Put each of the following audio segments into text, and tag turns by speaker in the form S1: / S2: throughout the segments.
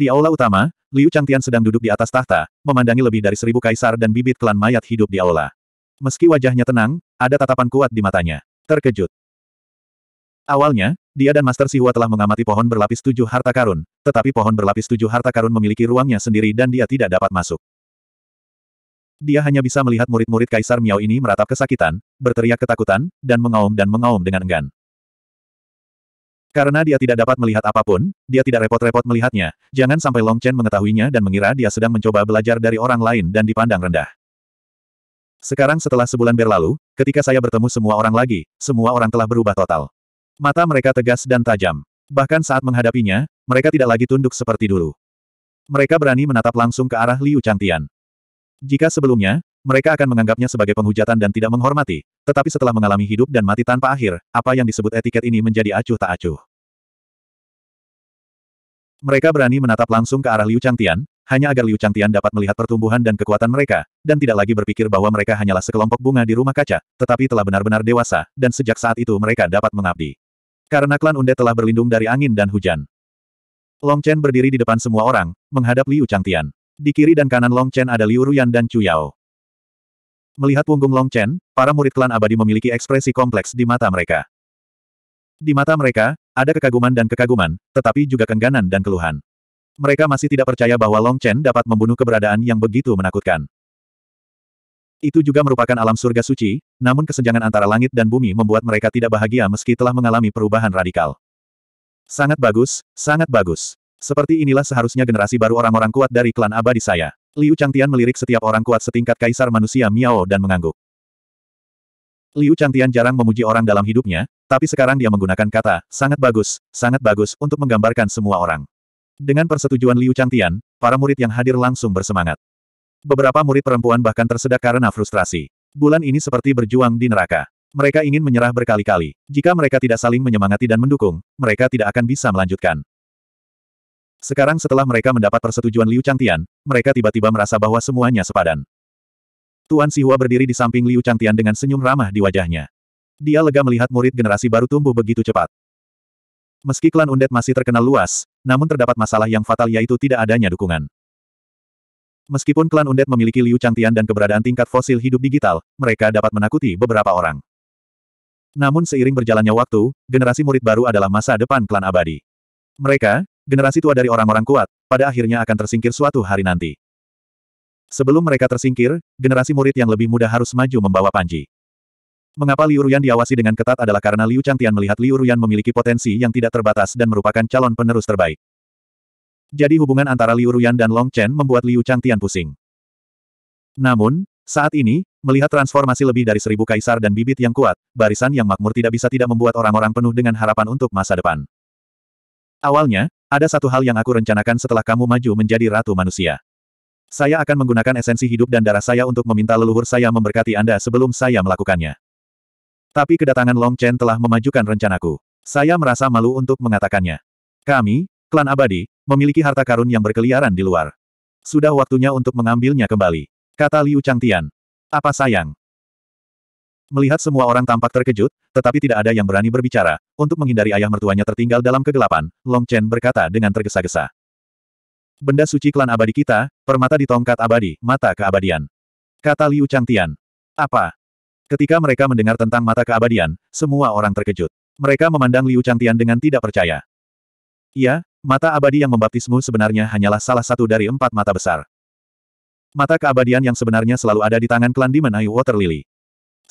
S1: Di aula utama, Liu Changtian sedang duduk di atas tahta, memandangi lebih dari seribu kaisar dan bibit klan mayat hidup di aula. Meski wajahnya tenang, ada tatapan kuat di matanya. Terkejut. Awalnya, dia dan Master Siwa telah mengamati pohon berlapis tujuh harta karun, tetapi pohon berlapis tujuh harta karun memiliki ruangnya sendiri dan dia tidak dapat masuk. Dia hanya bisa melihat murid-murid Kaisar Miao ini meratap kesakitan, berteriak ketakutan, dan mengaum dan mengaum dengan enggan. Karena dia tidak dapat melihat apapun, dia tidak repot-repot melihatnya. Jangan sampai Long Chen mengetahuinya dan mengira dia sedang mencoba belajar dari orang lain dan dipandang rendah. Sekarang setelah sebulan berlalu, ketika saya bertemu semua orang lagi, semua orang telah berubah total. Mata mereka tegas dan tajam. Bahkan saat menghadapinya, mereka tidak lagi tunduk seperti dulu. Mereka berani menatap langsung ke arah Liu Changtian. Jika sebelumnya, mereka akan menganggapnya sebagai penghujatan dan tidak menghormati, tetapi setelah mengalami hidup dan mati tanpa akhir, apa yang disebut etiket ini menjadi acuh tak acuh. Mereka berani menatap langsung ke arah Liu Changtian, hanya agar Liu Changtian dapat melihat pertumbuhan dan kekuatan mereka, dan tidak lagi berpikir bahwa mereka hanyalah sekelompok bunga di rumah kaca, tetapi telah benar-benar dewasa, dan sejak saat itu mereka dapat mengabdi. Karena klan Unde telah berlindung dari angin dan hujan. Long Chen berdiri di depan semua orang, menghadap Liu Changtian. Di kiri dan kanan Long Chen ada Liu Ruyan dan Chu Yao. Melihat punggung Long Chen, para murid klan abadi memiliki ekspresi kompleks di mata mereka. Di mata mereka, ada kekaguman dan kekaguman, tetapi juga kengganan dan keluhan. Mereka masih tidak percaya bahwa Long Chen dapat membunuh keberadaan yang begitu menakutkan. Itu juga merupakan alam surga suci, namun kesenjangan antara langit dan bumi membuat mereka tidak bahagia meski telah mengalami perubahan radikal. Sangat bagus, sangat bagus. Seperti inilah seharusnya generasi baru orang-orang kuat dari klan abadi saya. Liu Changtian melirik setiap orang kuat setingkat kaisar manusia Miao dan mengangguk. Liu Changtian jarang memuji orang dalam hidupnya, tapi sekarang dia menggunakan kata, sangat bagus, sangat bagus, untuk menggambarkan semua orang. Dengan persetujuan Liu Changtian, para murid yang hadir langsung bersemangat. Beberapa murid perempuan bahkan tersedak karena frustrasi. Bulan ini seperti berjuang di neraka. Mereka ingin menyerah berkali-kali. Jika mereka tidak saling menyemangati dan mendukung, mereka tidak akan bisa melanjutkan. Sekarang setelah mereka mendapat persetujuan Liu Changtian, mereka tiba-tiba merasa bahwa semuanya sepadan. Tuan Sihua berdiri di samping Liu Changtian dengan senyum ramah di wajahnya. Dia lega melihat murid generasi baru tumbuh begitu cepat. Meski klan Undet masih terkenal luas, namun terdapat masalah yang fatal yaitu tidak adanya dukungan. Meskipun klan Undet memiliki Liu Changtian dan keberadaan tingkat fosil hidup digital, mereka dapat menakuti beberapa orang. Namun seiring berjalannya waktu, generasi murid baru adalah masa depan klan abadi. Mereka, generasi tua dari orang-orang kuat, pada akhirnya akan tersingkir suatu hari nanti. Sebelum mereka tersingkir, generasi murid yang lebih muda harus maju membawa Panji. Mengapa Liu Ruyan diawasi dengan ketat adalah karena Liu Changtian melihat Liu Ruyan memiliki potensi yang tidak terbatas dan merupakan calon penerus terbaik. Jadi hubungan antara Liu Ruyan dan Long Chen membuat Liu Changtian pusing. Namun, saat ini, melihat transformasi lebih dari seribu kaisar dan bibit yang kuat, barisan yang makmur tidak bisa tidak membuat orang-orang penuh dengan harapan untuk masa depan. Awalnya, ada satu hal yang aku rencanakan setelah kamu maju menjadi ratu manusia. Saya akan menggunakan esensi hidup dan darah saya untuk meminta leluhur saya memberkati Anda sebelum saya melakukannya. Tapi kedatangan Long Chen telah memajukan rencanaku. Saya merasa malu untuk mengatakannya. Kami, klan abadi, memiliki harta karun yang berkeliaran di luar. Sudah waktunya untuk mengambilnya kembali. Kata Liu Changtian. Apa sayang? Melihat semua orang tampak terkejut, tetapi tidak ada yang berani berbicara, untuk menghindari ayah mertuanya tertinggal dalam kegelapan, Long Chen berkata dengan tergesa-gesa. Benda suci klan abadi kita, permata di tongkat abadi, mata keabadian. Kata Liu Changtian. Apa? Ketika mereka mendengar tentang mata keabadian, semua orang terkejut. Mereka memandang Liu Changtian dengan tidak percaya. Iya, mata abadi yang membaptismu sebenarnya hanyalah salah satu dari empat mata besar. Mata keabadian yang sebenarnya selalu ada di tangan klan Demon Eye Water Lily.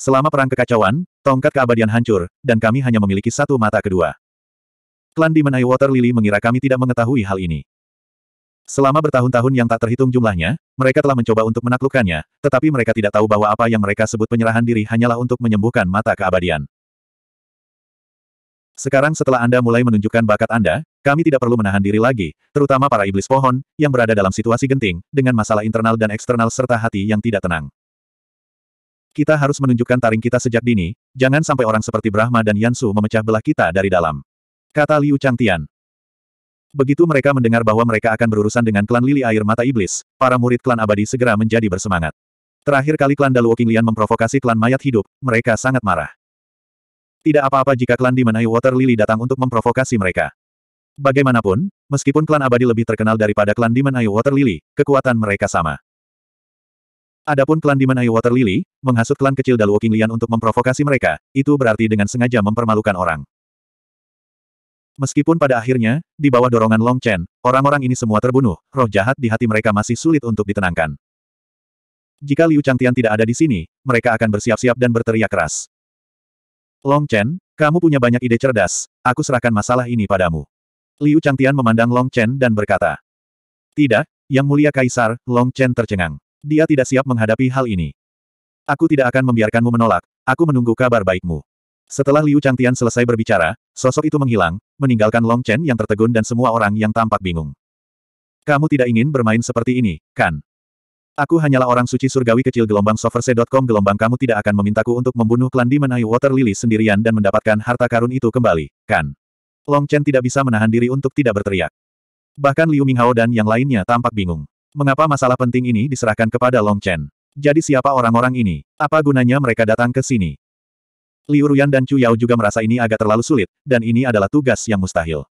S1: Selama perang kekacauan, tongkat keabadian hancur, dan kami hanya memiliki satu mata kedua. Klan Demon Eye Water Lily mengira kami tidak mengetahui hal ini. Selama bertahun-tahun yang tak terhitung jumlahnya, mereka telah mencoba untuk menaklukkannya, tetapi mereka tidak tahu bahwa apa yang mereka sebut penyerahan diri hanyalah untuk menyembuhkan mata keabadian. Sekarang setelah Anda mulai menunjukkan bakat Anda, kami tidak perlu menahan diri lagi, terutama para iblis pohon, yang berada dalam situasi genting, dengan masalah internal dan eksternal serta hati yang tidak tenang. Kita harus menunjukkan taring kita sejak dini, jangan sampai orang seperti Brahma dan Yansu memecah belah kita dari dalam. Kata Liu Changtian. Begitu mereka mendengar bahwa mereka akan berurusan dengan klan Lili Air Mata Iblis, para murid klan abadi segera menjadi bersemangat. Terakhir kali klan Daluo Qinglian memprovokasi klan mayat hidup, mereka sangat marah. Tidak apa-apa jika klan Demon Water Lily datang untuk memprovokasi mereka. Bagaimanapun, meskipun klan abadi lebih terkenal daripada klan Demon Water Lily, kekuatan mereka sama. Adapun klan Demon Eye Water Lily, menghasut klan kecil Daluo Qinglian untuk memprovokasi mereka, itu berarti dengan sengaja mempermalukan orang. Meskipun pada akhirnya, di bawah dorongan Long Chen, orang-orang ini semua terbunuh, roh jahat di hati mereka masih sulit untuk ditenangkan. Jika Liu Changtian tidak ada di sini, mereka akan bersiap-siap dan berteriak keras. Long Chen, kamu punya banyak ide cerdas, aku serahkan masalah ini padamu. Liu Changtian memandang Long Chen dan berkata, Tidak, Yang Mulia Kaisar, Long Chen tercengang. Dia tidak siap menghadapi hal ini. Aku tidak akan membiarkanmu menolak, aku menunggu kabar baikmu. Setelah Liu Changtian selesai berbicara, sosok itu menghilang, meninggalkan Long Chen yang tertegun dan semua orang yang tampak bingung. Kamu tidak ingin bermain seperti ini, kan? Aku hanyalah orang suci surgawi kecil gelombang soverse.com gelombang kamu tidak akan memintaku untuk membunuh klan Demon Eye Water Lily sendirian dan mendapatkan harta karun itu kembali, kan? Long Chen tidak bisa menahan diri untuk tidak berteriak. Bahkan Liu Minghao dan yang lainnya tampak bingung. Mengapa masalah penting ini diserahkan kepada Long Chen? Jadi siapa orang-orang ini? Apa gunanya mereka datang ke sini? Liu Ruyan dan Chu Yao juga merasa ini agak terlalu sulit, dan ini adalah tugas yang mustahil.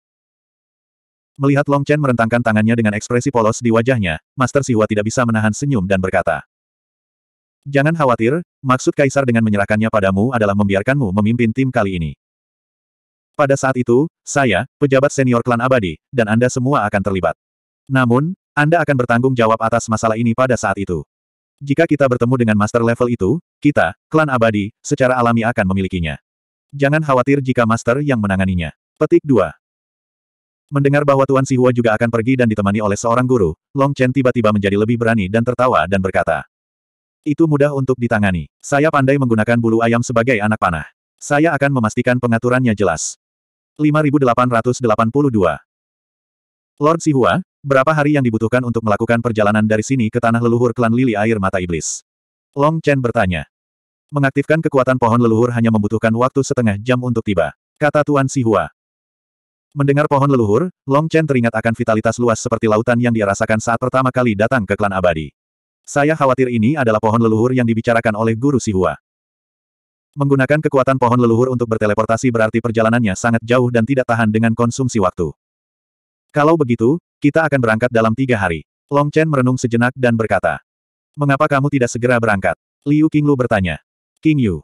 S1: Melihat Long Chen merentangkan tangannya dengan ekspresi polos di wajahnya, Master Siwa tidak bisa menahan senyum dan berkata, Jangan khawatir, maksud Kaisar dengan menyerahkannya padamu adalah membiarkanmu memimpin tim kali ini. Pada saat itu, saya, pejabat senior klan abadi, dan Anda semua akan terlibat. Namun, anda akan bertanggung jawab atas masalah ini pada saat itu. Jika kita bertemu dengan master level itu, kita, klan abadi, secara alami akan memilikinya. Jangan khawatir jika master yang menanganinya. Petik 2. Mendengar bahwa Tuan Sihua juga akan pergi dan ditemani oleh seorang guru, Long Chen tiba-tiba menjadi lebih berani dan tertawa dan berkata, Itu mudah untuk ditangani. Saya pandai menggunakan bulu ayam sebagai anak panah. Saya akan memastikan pengaturannya jelas. 5882 Lord Sihua, Berapa hari yang dibutuhkan untuk melakukan perjalanan dari sini ke tanah leluhur klan lili air mata iblis? Long Chen bertanya. Mengaktifkan kekuatan pohon leluhur hanya membutuhkan waktu setengah jam untuk tiba, kata Tuan Sihua. Mendengar pohon leluhur, Long Chen teringat akan vitalitas luas seperti lautan yang dirasakan saat pertama kali datang ke klan abadi. Saya khawatir ini adalah pohon leluhur yang dibicarakan oleh guru Sihua. Menggunakan kekuatan pohon leluhur untuk berteleportasi berarti perjalanannya sangat jauh dan tidak tahan dengan konsumsi waktu. Kalau begitu, kita akan berangkat dalam tiga hari. Long Chen merenung sejenak dan berkata. Mengapa kamu tidak segera berangkat? Liu Qinglu bertanya. King Yu.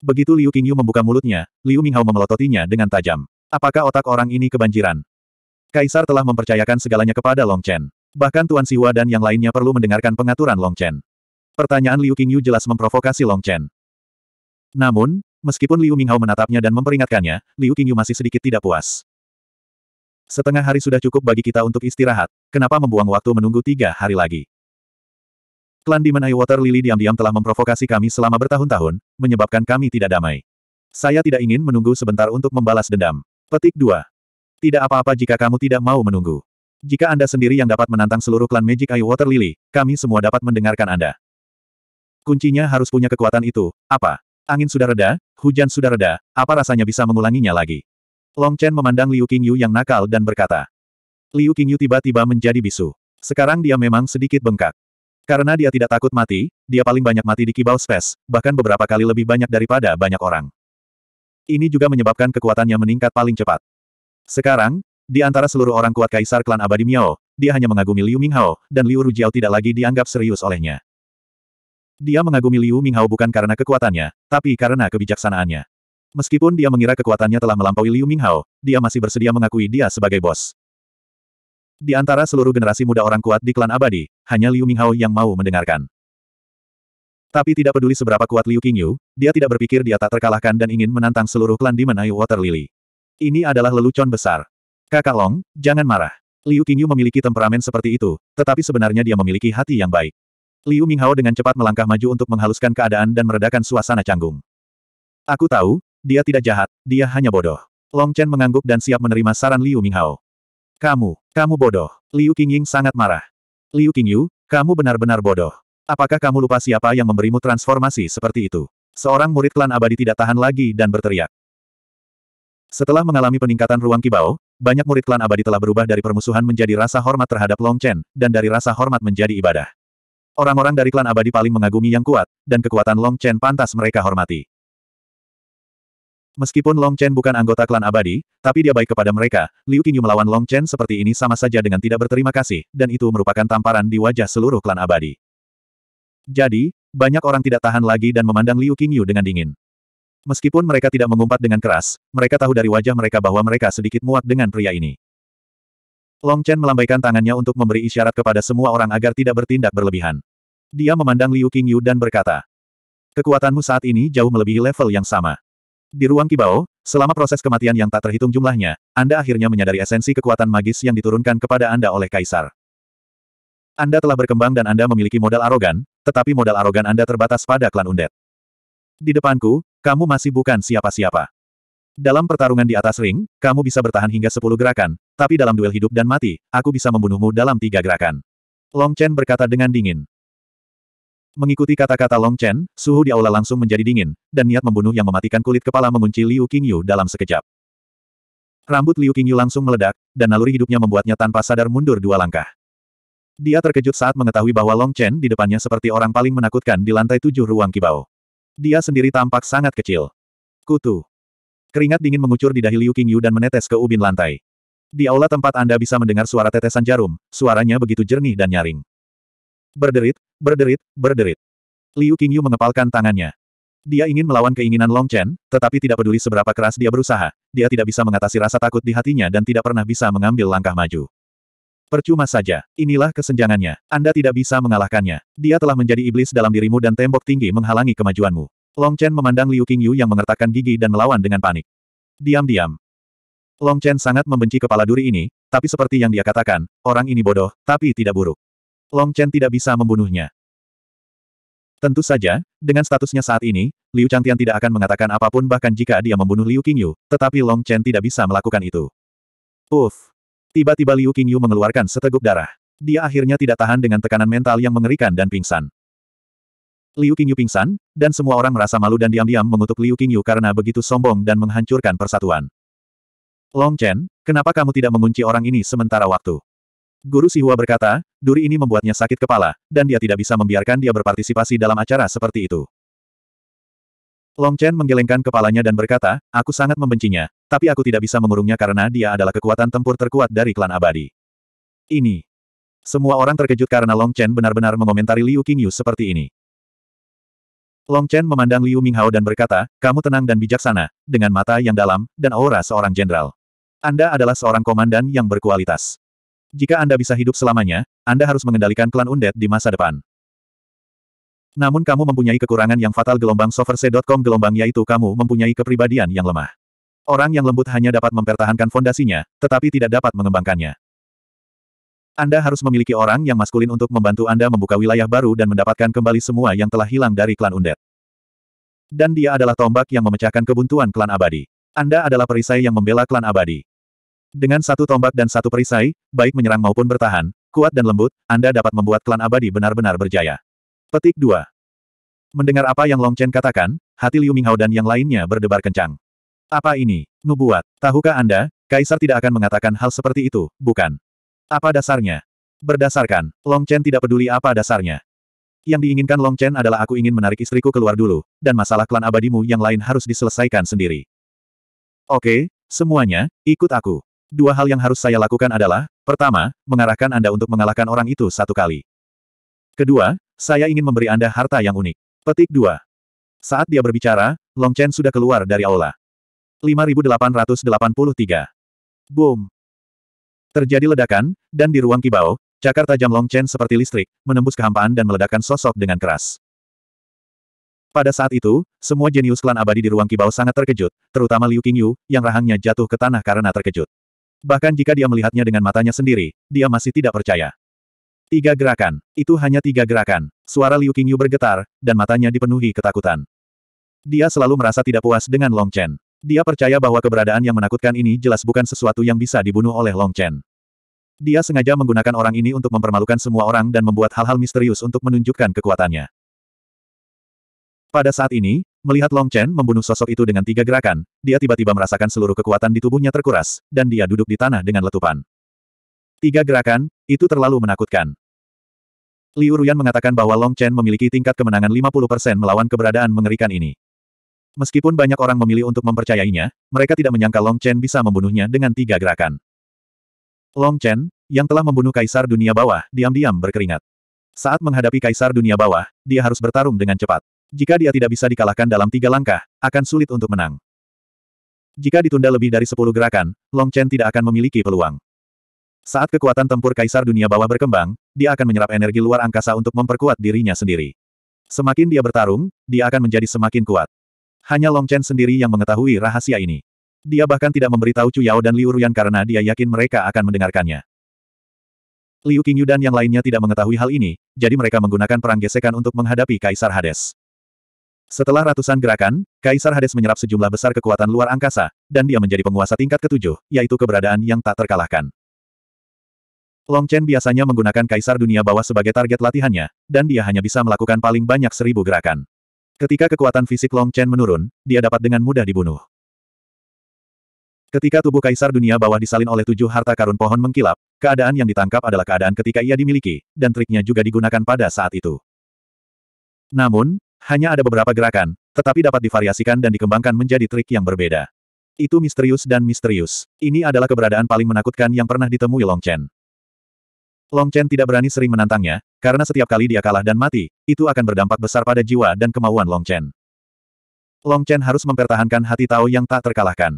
S1: Begitu Liu Qingyu membuka mulutnya, Liu Minghao memelototinya dengan tajam. Apakah otak orang ini kebanjiran? Kaisar telah mempercayakan segalanya kepada Long Chen. Bahkan Tuan Siwa dan yang lainnya perlu mendengarkan pengaturan Long Chen. Pertanyaan Liu Qingyu jelas memprovokasi Long Chen. Namun, meskipun Liu Minghao menatapnya dan memperingatkannya, Liu Qingyu masih sedikit tidak puas. Setengah hari sudah cukup bagi kita untuk istirahat, kenapa membuang waktu menunggu tiga hari lagi? Klan Demon Eye Water Lily diam-diam telah memprovokasi kami selama bertahun-tahun, menyebabkan kami tidak damai. Saya tidak ingin menunggu sebentar untuk membalas dendam. Petik 2. Tidak apa-apa jika kamu tidak mau menunggu. Jika Anda sendiri yang dapat menantang seluruh klan Magic Eye Water Lily, kami semua dapat mendengarkan Anda. Kuncinya harus punya kekuatan itu, apa? Angin sudah reda, hujan sudah reda, apa rasanya bisa mengulanginya lagi? Long Chen memandang Liu Qingyu yang nakal dan berkata. Liu Qingyu tiba-tiba menjadi bisu. Sekarang dia memang sedikit bengkak. Karena dia tidak takut mati, dia paling banyak mati di Kibau Space, bahkan beberapa kali lebih banyak daripada banyak orang. Ini juga menyebabkan kekuatannya meningkat paling cepat. Sekarang, di antara seluruh orang kuat Kaisar Klan Abadi Miao, dia hanya mengagumi Liu Minghao, dan Liu Rujiao tidak lagi dianggap serius olehnya. Dia mengagumi Liu Minghao bukan karena kekuatannya, tapi karena kebijaksanaannya. Meskipun dia mengira kekuatannya telah melampaui Liu Minghao, dia masih bersedia mengakui dia sebagai bos. Di antara seluruh generasi muda orang kuat di klan abadi, hanya Liu Minghao yang mau mendengarkan. Tapi tidak peduli seberapa kuat Liu Qingyu, dia tidak berpikir dia tak terkalahkan dan ingin menantang seluruh klan Demon Eye Water Lily. Ini adalah lelucon besar. Kakak Long, jangan marah. Liu Qingyu memiliki temperamen seperti itu, tetapi sebenarnya dia memiliki hati yang baik. Liu Minghao dengan cepat melangkah maju untuk menghaluskan keadaan dan meredakan suasana canggung. Aku tahu, dia tidak jahat, dia hanya bodoh. Long Chen mengangguk dan siap menerima saran Liu Minghao. Kamu, kamu bodoh. Liu Qingying sangat marah. Liu Qingyu, kamu benar-benar bodoh. Apakah kamu lupa siapa yang memberimu transformasi seperti itu? Seorang murid klan abadi tidak tahan lagi dan berteriak. Setelah mengalami peningkatan ruang kibau, banyak murid klan abadi telah berubah dari permusuhan menjadi rasa hormat terhadap Long Chen, dan dari rasa hormat menjadi ibadah. Orang-orang dari klan abadi paling mengagumi yang kuat, dan kekuatan Long Chen pantas mereka hormati. Meskipun Long Chen bukan anggota klan abadi, tapi dia baik kepada mereka, Liu Qingyu melawan Long Chen seperti ini sama saja dengan tidak berterima kasih, dan itu merupakan tamparan di wajah seluruh klan abadi. Jadi, banyak orang tidak tahan lagi dan memandang Liu Qingyu dengan dingin. Meskipun mereka tidak mengumpat dengan keras, mereka tahu dari wajah mereka bahwa mereka sedikit muak dengan pria ini. Long Chen melambaikan tangannya untuk memberi isyarat kepada semua orang agar tidak bertindak berlebihan. Dia memandang Liu Qingyu dan berkata, Kekuatanmu saat ini jauh melebihi level yang sama. Di ruang Kibao, selama proses kematian yang tak terhitung jumlahnya, Anda akhirnya menyadari esensi kekuatan magis yang diturunkan kepada Anda oleh Kaisar. Anda telah berkembang dan Anda memiliki modal arogan, tetapi modal arogan Anda terbatas pada klan Undet. Di depanku, kamu masih bukan siapa-siapa. Dalam pertarungan di atas ring, kamu bisa bertahan hingga 10 gerakan, tapi dalam duel hidup dan mati, aku bisa membunuhmu dalam tiga gerakan. Long Chen berkata dengan dingin. Mengikuti kata-kata Long Chen, suhu di aula langsung menjadi dingin, dan niat membunuh yang mematikan kulit kepala mengunci Liu Qingyu dalam sekejap. Rambut Liu Qingyu langsung meledak, dan naluri hidupnya membuatnya tanpa sadar mundur dua langkah. Dia terkejut saat mengetahui bahwa Long Chen di depannya seperti orang paling menakutkan di lantai tujuh ruang kibau. Dia sendiri tampak sangat kecil. Kutu. Keringat dingin mengucur di dahi Liu Qingyu dan menetes ke ubin lantai. Di aula tempat Anda bisa mendengar suara tetesan jarum, suaranya begitu jernih dan nyaring. Berderit, berderit, berderit. Liu Qingyu mengepalkan tangannya. Dia ingin melawan keinginan Long Chen, tetapi tidak peduli seberapa keras dia berusaha, dia tidak bisa mengatasi rasa takut di hatinya dan tidak pernah bisa mengambil langkah maju. Percuma saja, inilah kesenjangannya, Anda tidak bisa mengalahkannya. Dia telah menjadi iblis dalam dirimu dan tembok tinggi menghalangi kemajuanmu. Long Chen memandang Liu Qingyu yang mengertakkan gigi dan melawan dengan panik. Diam-diam. Long Chen sangat membenci kepala duri ini, tapi seperti yang dia katakan, orang ini bodoh, tapi tidak buruk. Long Chen tidak bisa membunuhnya. Tentu saja, dengan statusnya saat ini, Liu Changtian tidak akan mengatakan apapun bahkan jika dia membunuh Liu Qingyu, tetapi Long Chen tidak bisa melakukan itu. Uff! Tiba-tiba Liu Qingyu mengeluarkan seteguk darah. Dia akhirnya tidak tahan dengan tekanan mental yang mengerikan dan pingsan. Liu Qingyu pingsan, dan semua orang merasa malu dan diam-diam mengutuk Liu Qingyu karena begitu sombong dan menghancurkan persatuan. Long Chen, kenapa kamu tidak mengunci orang ini sementara waktu? Guru Sihua berkata, duri ini membuatnya sakit kepala, dan dia tidak bisa membiarkan dia berpartisipasi dalam acara seperti itu. Long Chen menggelengkan kepalanya dan berkata, aku sangat membencinya, tapi aku tidak bisa mengurungnya karena dia adalah kekuatan tempur terkuat dari klan abadi. Ini. Semua orang terkejut karena Long Chen benar-benar mengomentari Liu Qingyu seperti ini. Long Chen memandang Liu Minghao dan berkata, kamu tenang dan bijaksana, dengan mata yang dalam, dan aura seorang jenderal. Anda adalah seorang komandan yang berkualitas. Jika Anda bisa hidup selamanya, Anda harus mengendalikan klan Undead di masa depan. Namun kamu mempunyai kekurangan yang fatal gelombang soverse.com gelombang yaitu kamu mempunyai kepribadian yang lemah. Orang yang lembut hanya dapat mempertahankan fondasinya, tetapi tidak dapat mengembangkannya. Anda harus memiliki orang yang maskulin untuk membantu Anda membuka wilayah baru dan mendapatkan kembali semua yang telah hilang dari klan Undead. Dan dia adalah tombak yang memecahkan kebuntuan klan abadi. Anda adalah perisai yang membela klan abadi. Dengan satu tombak dan satu perisai, baik menyerang maupun bertahan, kuat dan lembut, Anda dapat membuat klan abadi benar-benar berjaya. Petik 2. Mendengar apa yang Long Chen katakan, hati Liu Minghao dan yang lainnya berdebar kencang. Apa ini? Nubuat. Tahukah Anda, Kaisar tidak akan mengatakan hal seperti itu, bukan? Apa dasarnya? Berdasarkan, Long Chen tidak peduli apa dasarnya. Yang diinginkan Long Chen adalah aku ingin menarik istriku keluar dulu, dan masalah klan abadimu yang lain harus diselesaikan sendiri. Oke, semuanya, ikut aku. Dua hal yang harus saya lakukan adalah, pertama, mengarahkan Anda untuk mengalahkan orang itu satu kali. Kedua, saya ingin memberi Anda harta yang unik. Petik 2. Saat dia berbicara, Long Chen sudah keluar dari aula. 5883. Boom. Terjadi ledakan, dan di ruang kibau, cakar tajam Long Chen seperti listrik, menembus kehampaan dan meledakkan sosok dengan keras. Pada saat itu, semua jenius klan abadi di ruang kibau sangat terkejut, terutama Liu Qingyu, yang rahangnya jatuh ke tanah karena terkejut. Bahkan jika dia melihatnya dengan matanya sendiri, dia masih tidak percaya. Tiga gerakan. Itu hanya tiga gerakan. Suara Liu Qingyu bergetar, dan matanya dipenuhi ketakutan. Dia selalu merasa tidak puas dengan Long Chen. Dia percaya bahwa keberadaan yang menakutkan ini jelas bukan sesuatu yang bisa dibunuh oleh Long Chen. Dia sengaja menggunakan orang ini untuk mempermalukan semua orang dan membuat hal-hal misterius untuk menunjukkan kekuatannya. Pada saat ini, melihat Long Chen membunuh sosok itu dengan tiga gerakan, dia tiba-tiba merasakan seluruh kekuatan di tubuhnya terkuras, dan dia duduk di tanah dengan letupan. Tiga gerakan, itu terlalu menakutkan. Liu Ruyan mengatakan bahwa Long Chen memiliki tingkat kemenangan 50% melawan keberadaan mengerikan ini. Meskipun banyak orang memilih untuk mempercayainya, mereka tidak menyangka Long Chen bisa membunuhnya dengan tiga gerakan. Long Chen, yang telah membunuh Kaisar Dunia Bawah, diam-diam berkeringat. Saat menghadapi Kaisar Dunia Bawah, dia harus bertarung dengan cepat. Jika dia tidak bisa dikalahkan dalam tiga langkah, akan sulit untuk menang. Jika ditunda lebih dari sepuluh gerakan, Long Chen tidak akan memiliki peluang. Saat kekuatan tempur Kaisar Dunia Bawah berkembang, dia akan menyerap energi luar angkasa untuk memperkuat dirinya sendiri. Semakin dia bertarung, dia akan menjadi semakin kuat. Hanya Long Chen sendiri yang mengetahui rahasia ini. Dia bahkan tidak memberitahu Chu Yao dan Liu Ruyan karena dia yakin mereka akan mendengarkannya. Liu Qingyu dan yang lainnya tidak mengetahui hal ini, jadi mereka menggunakan perang gesekan untuk menghadapi Kaisar Hades. Setelah ratusan gerakan, Kaisar Hades menyerap sejumlah besar kekuatan luar angkasa, dan dia menjadi penguasa tingkat ketujuh, yaitu keberadaan yang tak terkalahkan. Long Chen biasanya menggunakan Kaisar Dunia Bawah sebagai target latihannya, dan dia hanya bisa melakukan paling banyak seribu gerakan. Ketika kekuatan fisik Long Chen menurun, dia dapat dengan mudah dibunuh. Ketika tubuh Kaisar Dunia Bawah disalin oleh tujuh harta karun pohon mengkilap, keadaan yang ditangkap adalah keadaan ketika ia dimiliki, dan triknya juga digunakan pada saat itu. Namun, hanya ada beberapa gerakan, tetapi dapat divariasikan dan dikembangkan menjadi trik yang berbeda. Itu misterius dan misterius. Ini adalah keberadaan paling menakutkan yang pernah ditemui Long Chen. Long Chen tidak berani sering menantangnya, karena setiap kali dia kalah dan mati, itu akan berdampak besar pada jiwa dan kemauan Long Chen. Long Chen harus mempertahankan hati Tao yang tak terkalahkan.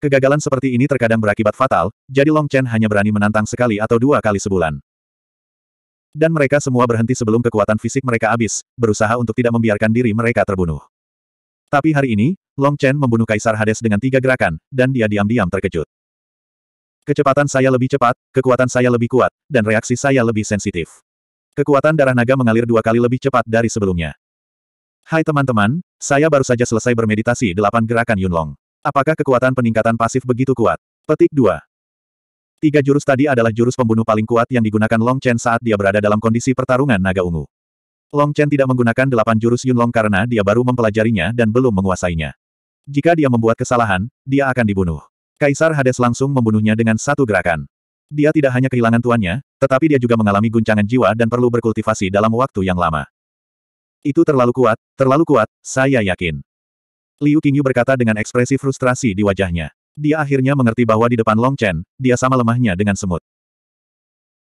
S1: Kegagalan seperti ini terkadang berakibat fatal, jadi Long Chen hanya berani menantang sekali atau dua kali sebulan. Dan mereka semua berhenti sebelum kekuatan fisik mereka habis, berusaha untuk tidak membiarkan diri mereka terbunuh. Tapi hari ini, Long Chen membunuh Kaisar Hades dengan tiga gerakan, dan dia diam-diam terkejut. Kecepatan saya lebih cepat, kekuatan saya lebih kuat, dan reaksi saya lebih sensitif. Kekuatan darah naga mengalir dua kali lebih cepat dari sebelumnya. Hai teman-teman, saya baru saja selesai bermeditasi delapan gerakan Yunlong. Apakah kekuatan peningkatan pasif begitu kuat? Petik 2. Tiga jurus tadi adalah jurus pembunuh paling kuat yang digunakan Long Chen saat dia berada dalam kondisi pertarungan naga ungu. Long Chen tidak menggunakan delapan jurus Yunlong karena dia baru mempelajarinya dan belum menguasainya. Jika dia membuat kesalahan, dia akan dibunuh. Kaisar Hades langsung membunuhnya dengan satu gerakan. Dia tidak hanya kehilangan tuannya, tetapi dia juga mengalami guncangan jiwa dan perlu berkultivasi dalam waktu yang lama. Itu terlalu kuat, terlalu kuat, saya yakin. Liu Qingyu berkata dengan ekspresi frustrasi di wajahnya. Dia akhirnya mengerti bahwa di depan Long Chen, dia sama lemahnya dengan semut.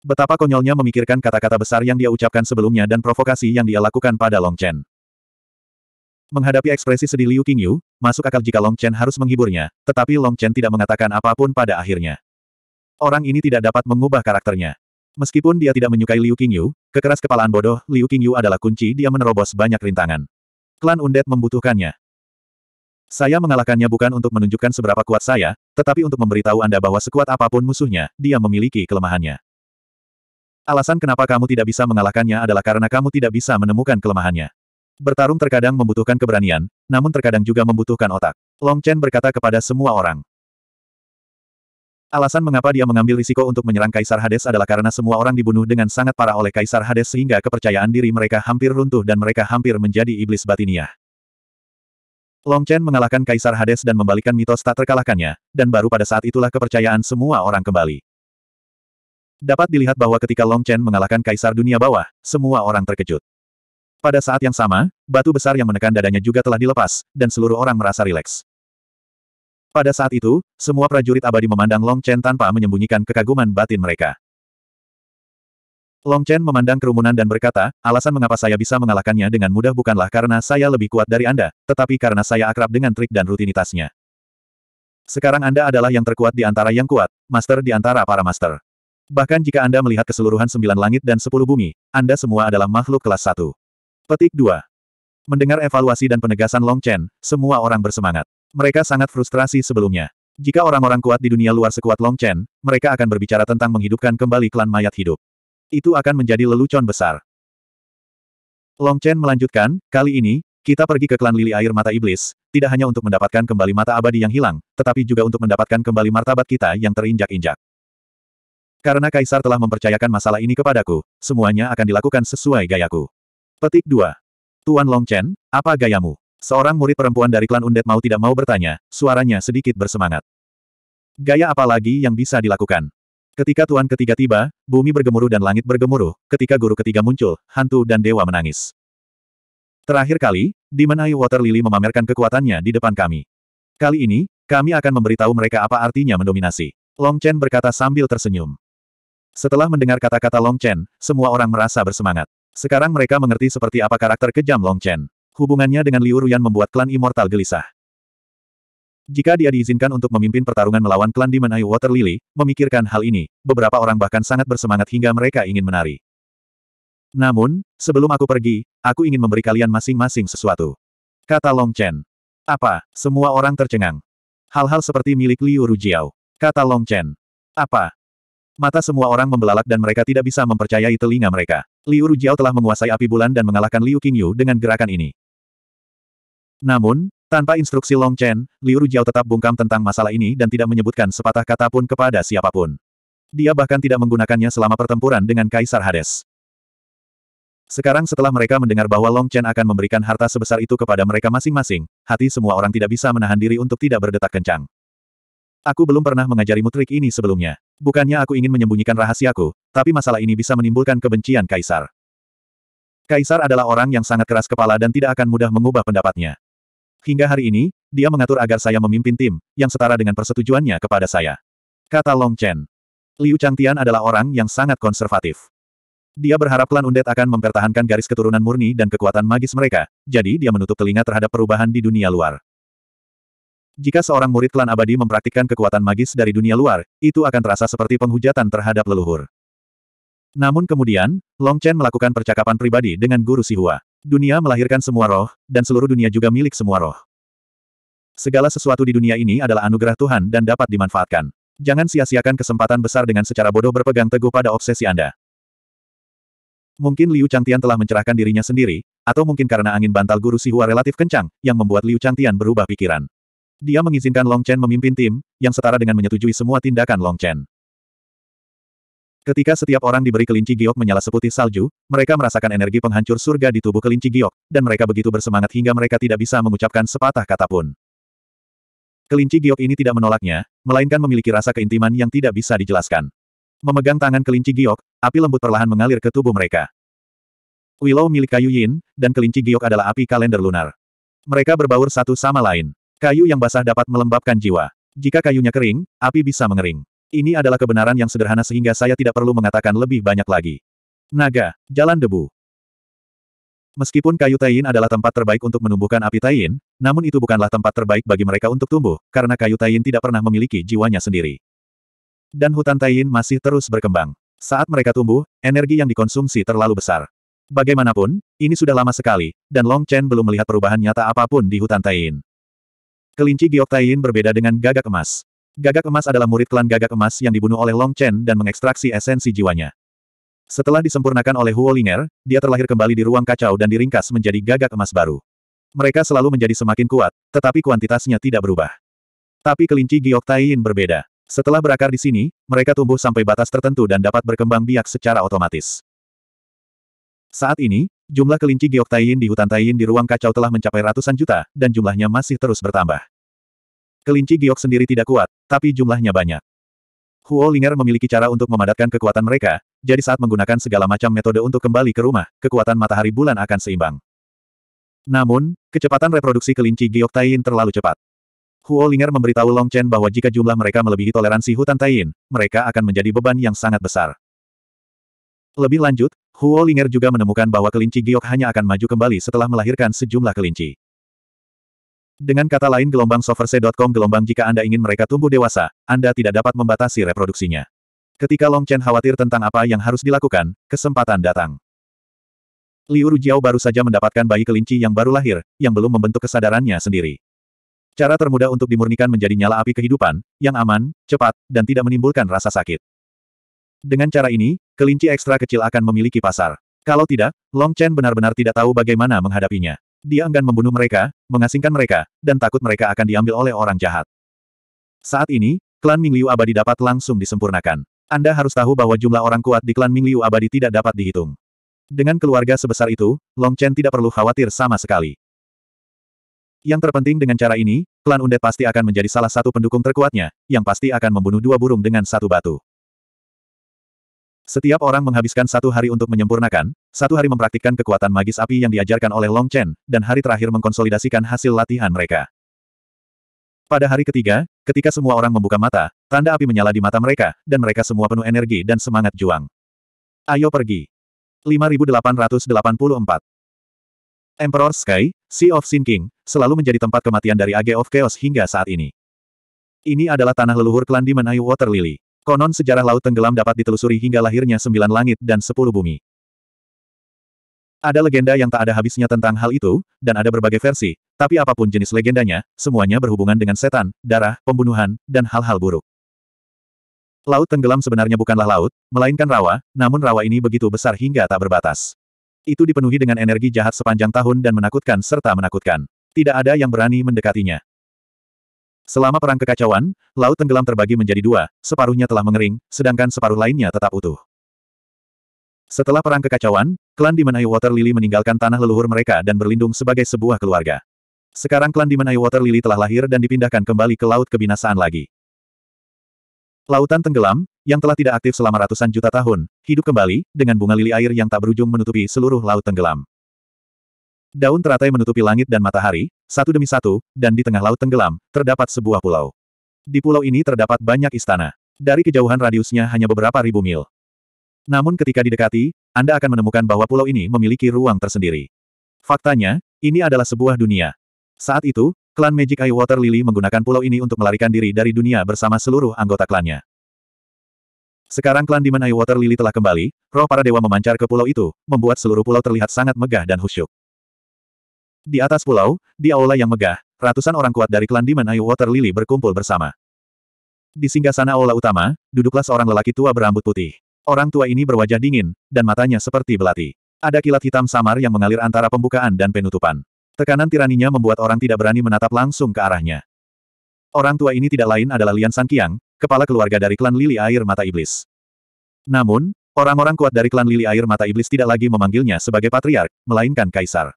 S1: Betapa konyolnya memikirkan kata-kata besar yang dia ucapkan sebelumnya dan provokasi yang dia lakukan pada Long Chen. Menghadapi ekspresi sedih Liu Qingyu, masuk akal jika Long Chen harus menghiburnya, tetapi Long Chen tidak mengatakan apapun pada akhirnya. Orang ini tidak dapat mengubah karakternya. Meskipun dia tidak menyukai Liu Qingyu, kekeras kepalaan bodoh, Liu Qingyu adalah kunci dia menerobos banyak rintangan. Klan Undead membutuhkannya. Saya mengalahkannya bukan untuk menunjukkan seberapa kuat saya, tetapi untuk memberitahu Anda bahwa sekuat apapun musuhnya, dia memiliki kelemahannya. Alasan kenapa kamu tidak bisa mengalahkannya adalah karena kamu tidak bisa menemukan kelemahannya. Bertarung terkadang membutuhkan keberanian, namun terkadang juga membutuhkan otak. Long Chen berkata kepada semua orang. Alasan mengapa dia mengambil risiko untuk menyerang Kaisar Hades adalah karena semua orang dibunuh dengan sangat parah oleh Kaisar Hades sehingga kepercayaan diri mereka hampir runtuh dan mereka hampir menjadi iblis batiniah. Long Chen mengalahkan Kaisar Hades dan membalikan mitos tak terkalahkannya, dan baru pada saat itulah kepercayaan semua orang kembali. Dapat dilihat bahwa ketika Long Chen mengalahkan Kaisar Dunia Bawah, semua orang terkejut. Pada saat yang sama, batu besar yang menekan dadanya juga telah dilepas, dan seluruh orang merasa rileks. Pada saat itu, semua prajurit abadi memandang Long Chen tanpa menyembunyikan kekaguman batin mereka. Long Chen memandang kerumunan dan berkata, alasan mengapa saya bisa mengalahkannya dengan mudah bukanlah karena saya lebih kuat dari Anda, tetapi karena saya akrab dengan trik dan rutinitasnya. Sekarang Anda adalah yang terkuat di antara yang kuat, master di antara para master. Bahkan jika Anda melihat keseluruhan sembilan langit dan sepuluh bumi, Anda semua adalah makhluk kelas satu. Petik 2. Mendengar evaluasi dan penegasan Long Chen, semua orang bersemangat. Mereka sangat frustrasi sebelumnya. Jika orang-orang kuat di dunia luar sekuat Long Chen, mereka akan berbicara tentang menghidupkan kembali klan mayat hidup itu akan menjadi lelucon besar. Long Chen melanjutkan, kali ini, kita pergi ke klan lili air mata iblis, tidak hanya untuk mendapatkan kembali mata abadi yang hilang, tetapi juga untuk mendapatkan kembali martabat kita yang terinjak-injak. Karena Kaisar telah mempercayakan masalah ini kepadaku, semuanya akan dilakukan sesuai gayaku. Petik 2. Tuan Long Chen, apa gayamu? Seorang murid perempuan dari klan Undet mau tidak mau bertanya, suaranya sedikit bersemangat. Gaya apa lagi yang bisa dilakukan? Ketika tuan ketiga tiba, bumi bergemuruh dan langit bergemuruh, ketika guru ketiga muncul, hantu dan dewa menangis. Terakhir kali, Demon Eye Water Lily memamerkan kekuatannya di depan kami. Kali ini, kami akan memberitahu mereka apa artinya mendominasi. Long Chen berkata sambil tersenyum. Setelah mendengar kata-kata Long Chen, semua orang merasa bersemangat. Sekarang mereka mengerti seperti apa karakter kejam Long Chen. Hubungannya dengan Liu Ruyan membuat klan Immortal gelisah. Jika dia diizinkan untuk memimpin pertarungan melawan klan di Menai Water Lily, memikirkan hal ini, beberapa orang bahkan sangat bersemangat hingga mereka ingin menari. Namun, sebelum aku pergi, aku ingin memberi kalian masing-masing sesuatu. Kata Long Chen. Apa? Semua orang tercengang. Hal-hal seperti milik Liu Rujiao. Kata Long Chen. Apa? Mata semua orang membelalak dan mereka tidak bisa mempercayai telinga mereka. Liu Rujiao telah menguasai api bulan dan mengalahkan Liu Qingyu dengan gerakan ini. Namun, tanpa instruksi Long Chen, Liu Rujiao tetap bungkam tentang masalah ini dan tidak menyebutkan sepatah kata pun kepada siapapun. Dia bahkan tidak menggunakannya selama pertempuran dengan Kaisar Hades. Sekarang setelah mereka mendengar bahwa Long Chen akan memberikan harta sebesar itu kepada mereka masing-masing, hati semua orang tidak bisa menahan diri untuk tidak berdetak kencang. Aku belum pernah mengajari trik ini sebelumnya. Bukannya aku ingin menyembunyikan rahasiaku, tapi masalah ini bisa menimbulkan kebencian Kaisar. Kaisar adalah orang yang sangat keras kepala dan tidak akan mudah mengubah pendapatnya. Hingga hari ini, dia mengatur agar saya memimpin tim, yang setara dengan persetujuannya kepada saya. Kata Long Chen. Liu Changtian adalah orang yang sangat konservatif. Dia berharap klan Undet akan mempertahankan garis keturunan murni dan kekuatan magis mereka, jadi dia menutup telinga terhadap perubahan di dunia luar. Jika seorang murid klan abadi mempraktikkan kekuatan magis dari dunia luar, itu akan terasa seperti penghujatan terhadap leluhur. Namun kemudian, Long Chen melakukan percakapan pribadi dengan guru Sihua. Dunia melahirkan semua roh, dan seluruh dunia juga milik semua roh. Segala sesuatu di dunia ini adalah anugerah Tuhan dan dapat dimanfaatkan. Jangan sia-siakan kesempatan besar dengan secara bodoh berpegang teguh pada obsesi Anda. Mungkin Liu Changtian telah mencerahkan dirinya sendiri, atau mungkin karena angin bantal guru Sihua relatif kencang, yang membuat Liu Changtian berubah pikiran. Dia mengizinkan Long Chen memimpin tim, yang setara dengan menyetujui semua tindakan Long Chen. Ketika setiap orang diberi kelinci giok menyala seputih salju, mereka merasakan energi penghancur surga di tubuh kelinci giok, dan mereka begitu bersemangat hingga mereka tidak bisa mengucapkan sepatah kata pun. Kelinci giok ini tidak menolaknya, melainkan memiliki rasa keintiman yang tidak bisa dijelaskan. Memegang tangan kelinci giok, api lembut perlahan mengalir ke tubuh mereka. Willow milik kayu yin, dan kelinci giok adalah api kalender lunar. Mereka berbaur satu sama lain. Kayu yang basah dapat melembabkan jiwa. Jika kayunya kering, api bisa mengering. Ini adalah kebenaran yang sederhana sehingga saya tidak perlu mengatakan lebih banyak lagi. Naga, Jalan Debu Meskipun kayu tain adalah tempat terbaik untuk menumbuhkan api tain, namun itu bukanlah tempat terbaik bagi mereka untuk tumbuh, karena kayu tain tidak pernah memiliki jiwanya sendiri. Dan hutan tain masih terus berkembang. Saat mereka tumbuh, energi yang dikonsumsi terlalu besar. Bagaimanapun, ini sudah lama sekali, dan Long Chen belum melihat perubahan nyata apapun di hutan tain. Kelinci giok tain berbeda dengan gagak emas. Gagak Emas adalah murid klan Gagak Emas yang dibunuh oleh Long Chen dan mengekstraksi esensi jiwanya. Setelah disempurnakan oleh Huo Linger, dia terlahir kembali di ruang kacau dan diringkas menjadi Gagak Emas baru. Mereka selalu menjadi semakin kuat, tetapi kuantitasnya tidak berubah. Tapi kelinci Giok Taiyin berbeda. Setelah berakar di sini, mereka tumbuh sampai batas tertentu dan dapat berkembang biak secara otomatis. Saat ini, jumlah kelinci Giok Taiyin di hutan Taiyin di ruang kacau telah mencapai ratusan juta, dan jumlahnya masih terus bertambah. Kelinci giok sendiri tidak kuat, tapi jumlahnya banyak. Huo Linger memiliki cara untuk memadatkan kekuatan mereka, jadi saat menggunakan segala macam metode untuk kembali ke rumah, kekuatan matahari bulan akan seimbang. Namun, kecepatan reproduksi kelinci giok Gioktain terlalu cepat. Huo Linger memberitahu Long Chen bahwa jika jumlah mereka melebihi toleransi hutan Tain, mereka akan menjadi beban yang sangat besar. Lebih lanjut, Huo Linger juga menemukan bahwa kelinci giok hanya akan maju kembali setelah melahirkan sejumlah kelinci. Dengan kata lain gelombang soverse.com gelombang jika Anda ingin mereka tumbuh dewasa, Anda tidak dapat membatasi reproduksinya. Ketika Long Chen khawatir tentang apa yang harus dilakukan, kesempatan datang. Liu Rujiao baru saja mendapatkan bayi kelinci yang baru lahir, yang belum membentuk kesadarannya sendiri. Cara termudah untuk dimurnikan menjadi nyala api kehidupan, yang aman, cepat, dan tidak menimbulkan rasa sakit. Dengan cara ini, kelinci ekstra kecil akan memiliki pasar. Kalau tidak, Long Chen benar-benar tidak tahu bagaimana menghadapinya dia enggan membunuh mereka, mengasingkan mereka, dan takut mereka akan diambil oleh orang jahat. Saat ini, klan Mingliu abadi dapat langsung disempurnakan. Anda harus tahu bahwa jumlah orang kuat di klan Mingliu abadi tidak dapat dihitung. Dengan keluarga sebesar itu, Long Chen tidak perlu khawatir sama sekali. Yang terpenting dengan cara ini, klan Undead pasti akan menjadi salah satu pendukung terkuatnya, yang pasti akan membunuh dua burung dengan satu batu. Setiap orang menghabiskan satu hari untuk menyempurnakan, satu hari mempraktikkan kekuatan magis api yang diajarkan oleh Long Chen, dan hari terakhir mengkonsolidasikan hasil latihan mereka. Pada hari ketiga, ketika semua orang membuka mata, tanda api menyala di mata mereka, dan mereka semua penuh energi dan semangat juang. Ayo pergi. 5884 Emperor Sky, Sea of Sin King, selalu menjadi tempat kematian dari Age of Chaos hingga saat ini. Ini adalah tanah leluhur klan Demon Eye Water Lily. Konon sejarah Laut Tenggelam dapat ditelusuri hingga lahirnya sembilan langit dan sepuluh bumi. Ada legenda yang tak ada habisnya tentang hal itu, dan ada berbagai versi, tapi apapun jenis legendanya, semuanya berhubungan dengan setan, darah, pembunuhan, dan hal-hal buruk. Laut Tenggelam sebenarnya bukanlah laut, melainkan rawa, namun rawa ini begitu besar hingga tak berbatas. Itu dipenuhi dengan energi jahat sepanjang tahun dan menakutkan serta menakutkan. Tidak ada yang berani mendekatinya. Selama perang kekacauan, laut tenggelam terbagi menjadi dua, separuhnya telah mengering, sedangkan separuh lainnya tetap utuh. Setelah perang kekacauan, klan Demon Eye Water Lily meninggalkan tanah leluhur mereka dan berlindung sebagai sebuah keluarga. Sekarang klan Demon Eye Water Lily telah lahir dan dipindahkan kembali ke laut kebinasaan lagi. Lautan tenggelam, yang telah tidak aktif selama ratusan juta tahun, hidup kembali, dengan bunga lili air yang tak berujung menutupi seluruh laut tenggelam. Daun teratai menutupi langit dan matahari, satu demi satu, dan di tengah laut tenggelam, terdapat sebuah pulau. Di pulau ini terdapat banyak istana. Dari kejauhan radiusnya hanya beberapa ribu mil. Namun ketika didekati, Anda akan menemukan bahwa pulau ini memiliki ruang tersendiri. Faktanya, ini adalah sebuah dunia. Saat itu, klan Magic Eye Water Lily menggunakan pulau ini untuk melarikan diri dari dunia bersama seluruh anggota klannya. Sekarang klan Demon Eye Water Lily telah kembali, roh para dewa memancar ke pulau itu, membuat seluruh pulau terlihat sangat megah dan khusyuk. Di atas pulau, di aula yang megah, ratusan orang kuat dari klan Demon Eye Water Lily berkumpul bersama. Di singgah sana aula utama, duduklah seorang lelaki tua berambut putih. Orang tua ini berwajah dingin, dan matanya seperti belati. Ada kilat hitam samar yang mengalir antara pembukaan dan penutupan. Tekanan tiraninya membuat orang tidak berani menatap langsung ke arahnya. Orang tua ini tidak lain adalah Lian Sanqiang, kepala keluarga dari klan Lili Air Mata Iblis. Namun, orang-orang kuat dari klan Lili Air Mata Iblis tidak lagi memanggilnya sebagai patriark, melainkan kaisar.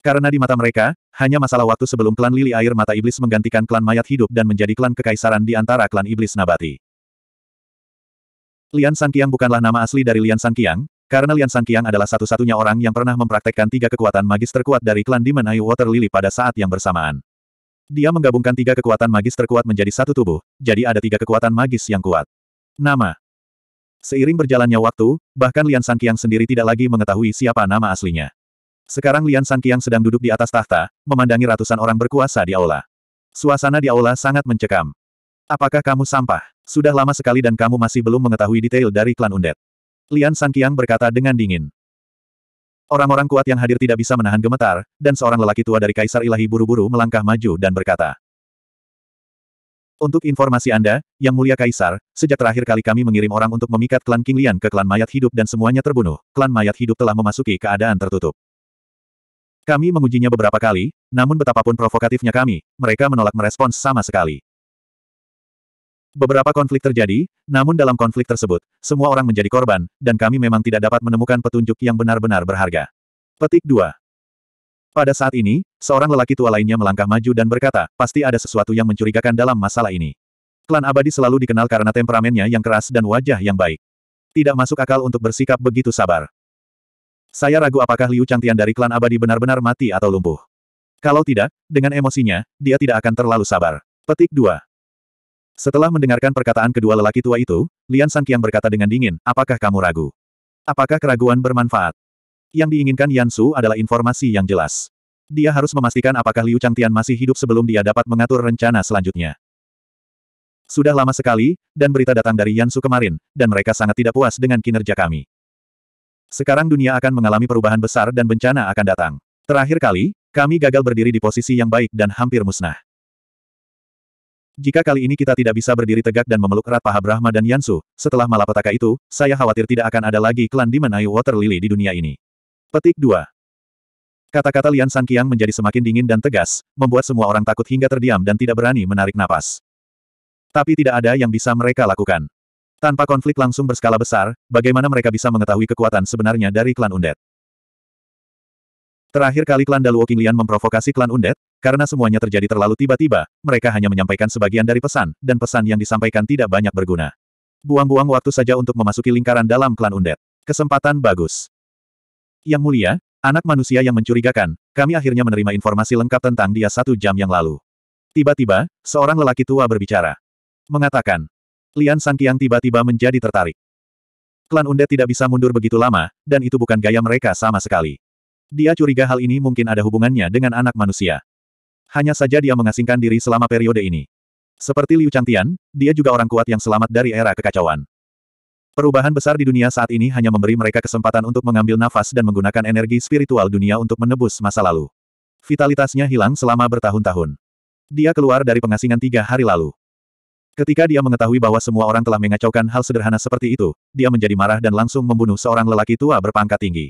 S1: Karena di mata mereka, hanya masalah waktu sebelum klan Lili Air Mata Iblis menggantikan klan mayat hidup dan menjadi klan kekaisaran di antara klan Iblis Nabati. Lian Sangkiang bukanlah nama asli dari Lian Sangkiang, karena Lian Sangkiang adalah satu-satunya orang yang pernah mempraktekkan tiga kekuatan magis terkuat dari klan Demon Eye Water Lily pada saat yang bersamaan. Dia menggabungkan tiga kekuatan magis terkuat menjadi satu tubuh, jadi ada tiga kekuatan magis yang kuat. Nama Seiring berjalannya waktu, bahkan Lian Sangkiang sendiri tidak lagi mengetahui siapa nama aslinya. Sekarang Lian Sanqiang sedang duduk di atas tahta, memandangi ratusan orang berkuasa di aula. Suasana di aula sangat mencekam. Apakah kamu sampah? Sudah lama sekali dan kamu masih belum mengetahui detail dari klan Undet. Lian Sanqiang berkata dengan dingin. Orang-orang kuat yang hadir tidak bisa menahan gemetar, dan seorang lelaki tua dari Kaisar Ilahi buru-buru melangkah maju dan berkata. Untuk informasi Anda, Yang Mulia Kaisar, sejak terakhir kali kami mengirim orang untuk memikat klan King Lian ke klan mayat hidup dan semuanya terbunuh, klan mayat hidup telah memasuki keadaan tertutup. Kami mengujinya beberapa kali, namun betapapun provokatifnya kami, mereka menolak merespons sama sekali. Beberapa konflik terjadi, namun dalam konflik tersebut, semua orang menjadi korban, dan kami memang tidak dapat menemukan petunjuk yang benar-benar berharga. Petik 2. Pada saat ini, seorang lelaki tua lainnya melangkah maju dan berkata, pasti ada sesuatu yang mencurigakan dalam masalah ini. Klan abadi selalu dikenal karena temperamennya yang keras dan wajah yang baik. Tidak masuk akal untuk bersikap begitu sabar. Saya ragu apakah Liu Changtian dari klan abadi benar-benar mati atau lumpuh. Kalau tidak, dengan emosinya, dia tidak akan terlalu sabar. Petik 2. Setelah mendengarkan perkataan kedua lelaki tua itu, Lian Sankiang berkata dengan dingin, apakah kamu ragu? Apakah keraguan bermanfaat? Yang diinginkan Yan Su adalah informasi yang jelas. Dia harus memastikan apakah Liu Changtian masih hidup sebelum dia dapat mengatur rencana selanjutnya. Sudah lama sekali, dan berita datang dari Su kemarin, dan mereka sangat tidak puas dengan kinerja kami. Sekarang dunia akan mengalami perubahan besar dan bencana akan datang. Terakhir kali, kami gagal berdiri di posisi yang baik dan hampir musnah. Jika kali ini kita tidak bisa berdiri tegak dan memeluk erat paha Brahma dan Yansu, setelah malapetaka itu, saya khawatir tidak akan ada lagi klan Demon Eye Water Lily di dunia ini. Petik 2. Kata-kata Lian San Kiang menjadi semakin dingin dan tegas, membuat semua orang takut hingga terdiam dan tidak berani menarik napas. Tapi tidak ada yang bisa mereka lakukan. Tanpa konflik langsung berskala besar, bagaimana mereka bisa mengetahui kekuatan sebenarnya dari klan Undead? Terakhir kali klan Daluo Qinglian memprovokasi klan Undead, karena semuanya terjadi terlalu tiba-tiba, mereka hanya menyampaikan sebagian dari pesan, dan pesan yang disampaikan tidak banyak berguna. Buang-buang waktu saja untuk memasuki lingkaran dalam klan Undead. Kesempatan bagus. Yang mulia, anak manusia yang mencurigakan, kami akhirnya menerima informasi lengkap tentang dia satu jam yang lalu. Tiba-tiba, seorang lelaki tua berbicara. Mengatakan, Lian Sangkiang tiba-tiba menjadi tertarik. Klan Unde tidak bisa mundur begitu lama, dan itu bukan gaya mereka sama sekali. Dia curiga hal ini mungkin ada hubungannya dengan anak manusia. Hanya saja dia mengasingkan diri selama periode ini. Seperti Liu Changtian, dia juga orang kuat yang selamat dari era kekacauan. Perubahan besar di dunia saat ini hanya memberi mereka kesempatan untuk mengambil nafas dan menggunakan energi spiritual dunia untuk menebus masa lalu. Vitalitasnya hilang selama bertahun-tahun. Dia keluar dari pengasingan tiga hari lalu. Ketika dia mengetahui bahwa semua orang telah mengacaukan hal sederhana seperti itu, dia menjadi marah dan langsung membunuh seorang lelaki tua berpangkat tinggi.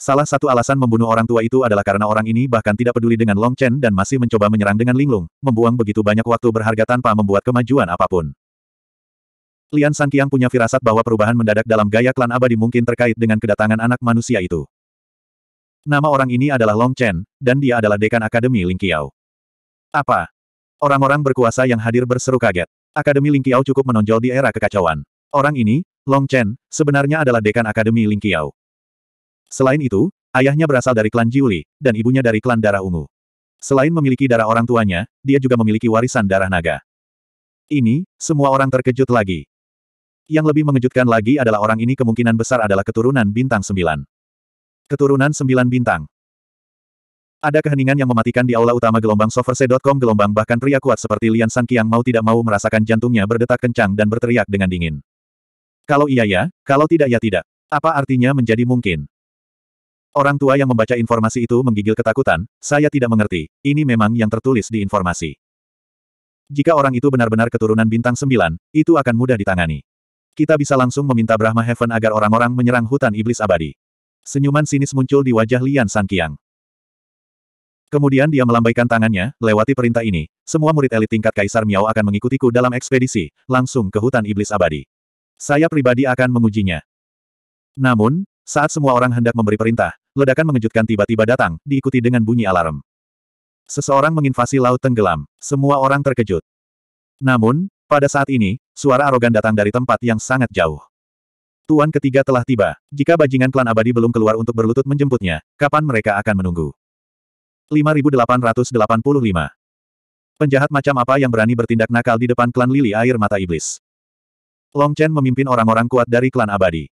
S1: Salah satu alasan membunuh orang tua itu adalah karena orang ini bahkan tidak peduli dengan Long Chen dan masih mencoba menyerang dengan linglung, membuang begitu banyak waktu berharga tanpa membuat kemajuan apapun. Lian Sangkiang punya firasat bahwa perubahan mendadak dalam gaya klan abadi mungkin terkait dengan kedatangan anak manusia itu. Nama orang ini adalah Long Chen, dan dia adalah dekan Akademi Lingqiao. Apa? Orang-orang berkuasa yang hadir berseru kaget. Akademi Lingqiao cukup menonjol di era kekacauan. Orang ini, Long Chen, sebenarnya adalah dekan Akademi Lingqiao. Selain itu, ayahnya berasal dari klan Jiuli, dan ibunya dari klan darah ungu. Selain memiliki darah orang tuanya, dia juga memiliki warisan darah naga. Ini, semua orang terkejut lagi. Yang lebih mengejutkan lagi adalah orang ini kemungkinan besar adalah keturunan bintang sembilan. Keturunan sembilan bintang. Ada keheningan yang mematikan di aula utama gelombang soverse.com gelombang bahkan pria kuat seperti Lian San Kiang mau tidak mau merasakan jantungnya berdetak kencang dan berteriak dengan dingin. Kalau iya ya, kalau tidak ya tidak. Apa artinya menjadi mungkin? Orang tua yang membaca informasi itu menggigil ketakutan, saya tidak mengerti, ini memang yang tertulis di informasi. Jika orang itu benar-benar keturunan bintang sembilan, itu akan mudah ditangani. Kita bisa langsung meminta Brahma Heaven agar orang-orang menyerang hutan iblis abadi. Senyuman sinis muncul di wajah Lian San Kiang. Kemudian dia melambaikan tangannya, lewati perintah ini, semua murid elit tingkat Kaisar Miao akan mengikutiku dalam ekspedisi, langsung ke hutan iblis abadi. Saya pribadi akan mengujinya. Namun, saat semua orang hendak memberi perintah, ledakan mengejutkan tiba-tiba datang, diikuti dengan bunyi alarm. Seseorang menginvasi laut tenggelam, semua orang terkejut. Namun, pada saat ini, suara arogan datang dari tempat yang sangat jauh. Tuan ketiga telah tiba, jika bajingan klan abadi belum keluar untuk berlutut menjemputnya, kapan mereka akan menunggu? 5885. Penjahat macam apa yang berani bertindak nakal di depan klan lili air mata iblis? Long Chen memimpin orang-orang kuat dari klan abadi.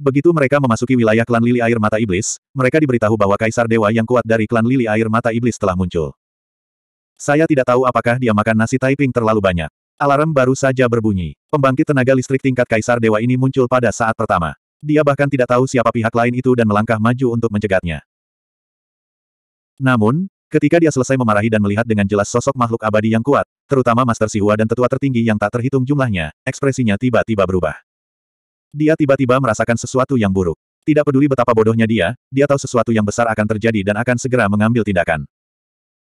S1: Begitu mereka memasuki wilayah klan lili air mata iblis, mereka diberitahu bahwa kaisar dewa yang kuat dari klan lili air mata iblis telah muncul. Saya tidak tahu apakah dia makan nasi Taiping terlalu banyak. Alarm baru saja berbunyi. Pembangkit tenaga listrik tingkat kaisar dewa ini muncul pada saat pertama. Dia bahkan tidak tahu siapa pihak lain itu dan melangkah maju untuk mencegatnya. Namun, ketika dia selesai memarahi dan melihat dengan jelas sosok makhluk abadi yang kuat, terutama Master Sihua dan tetua tertinggi yang tak terhitung jumlahnya, ekspresinya tiba-tiba berubah. Dia tiba-tiba merasakan sesuatu yang buruk. Tidak peduli betapa bodohnya dia, dia tahu sesuatu yang besar akan terjadi dan akan segera mengambil tindakan.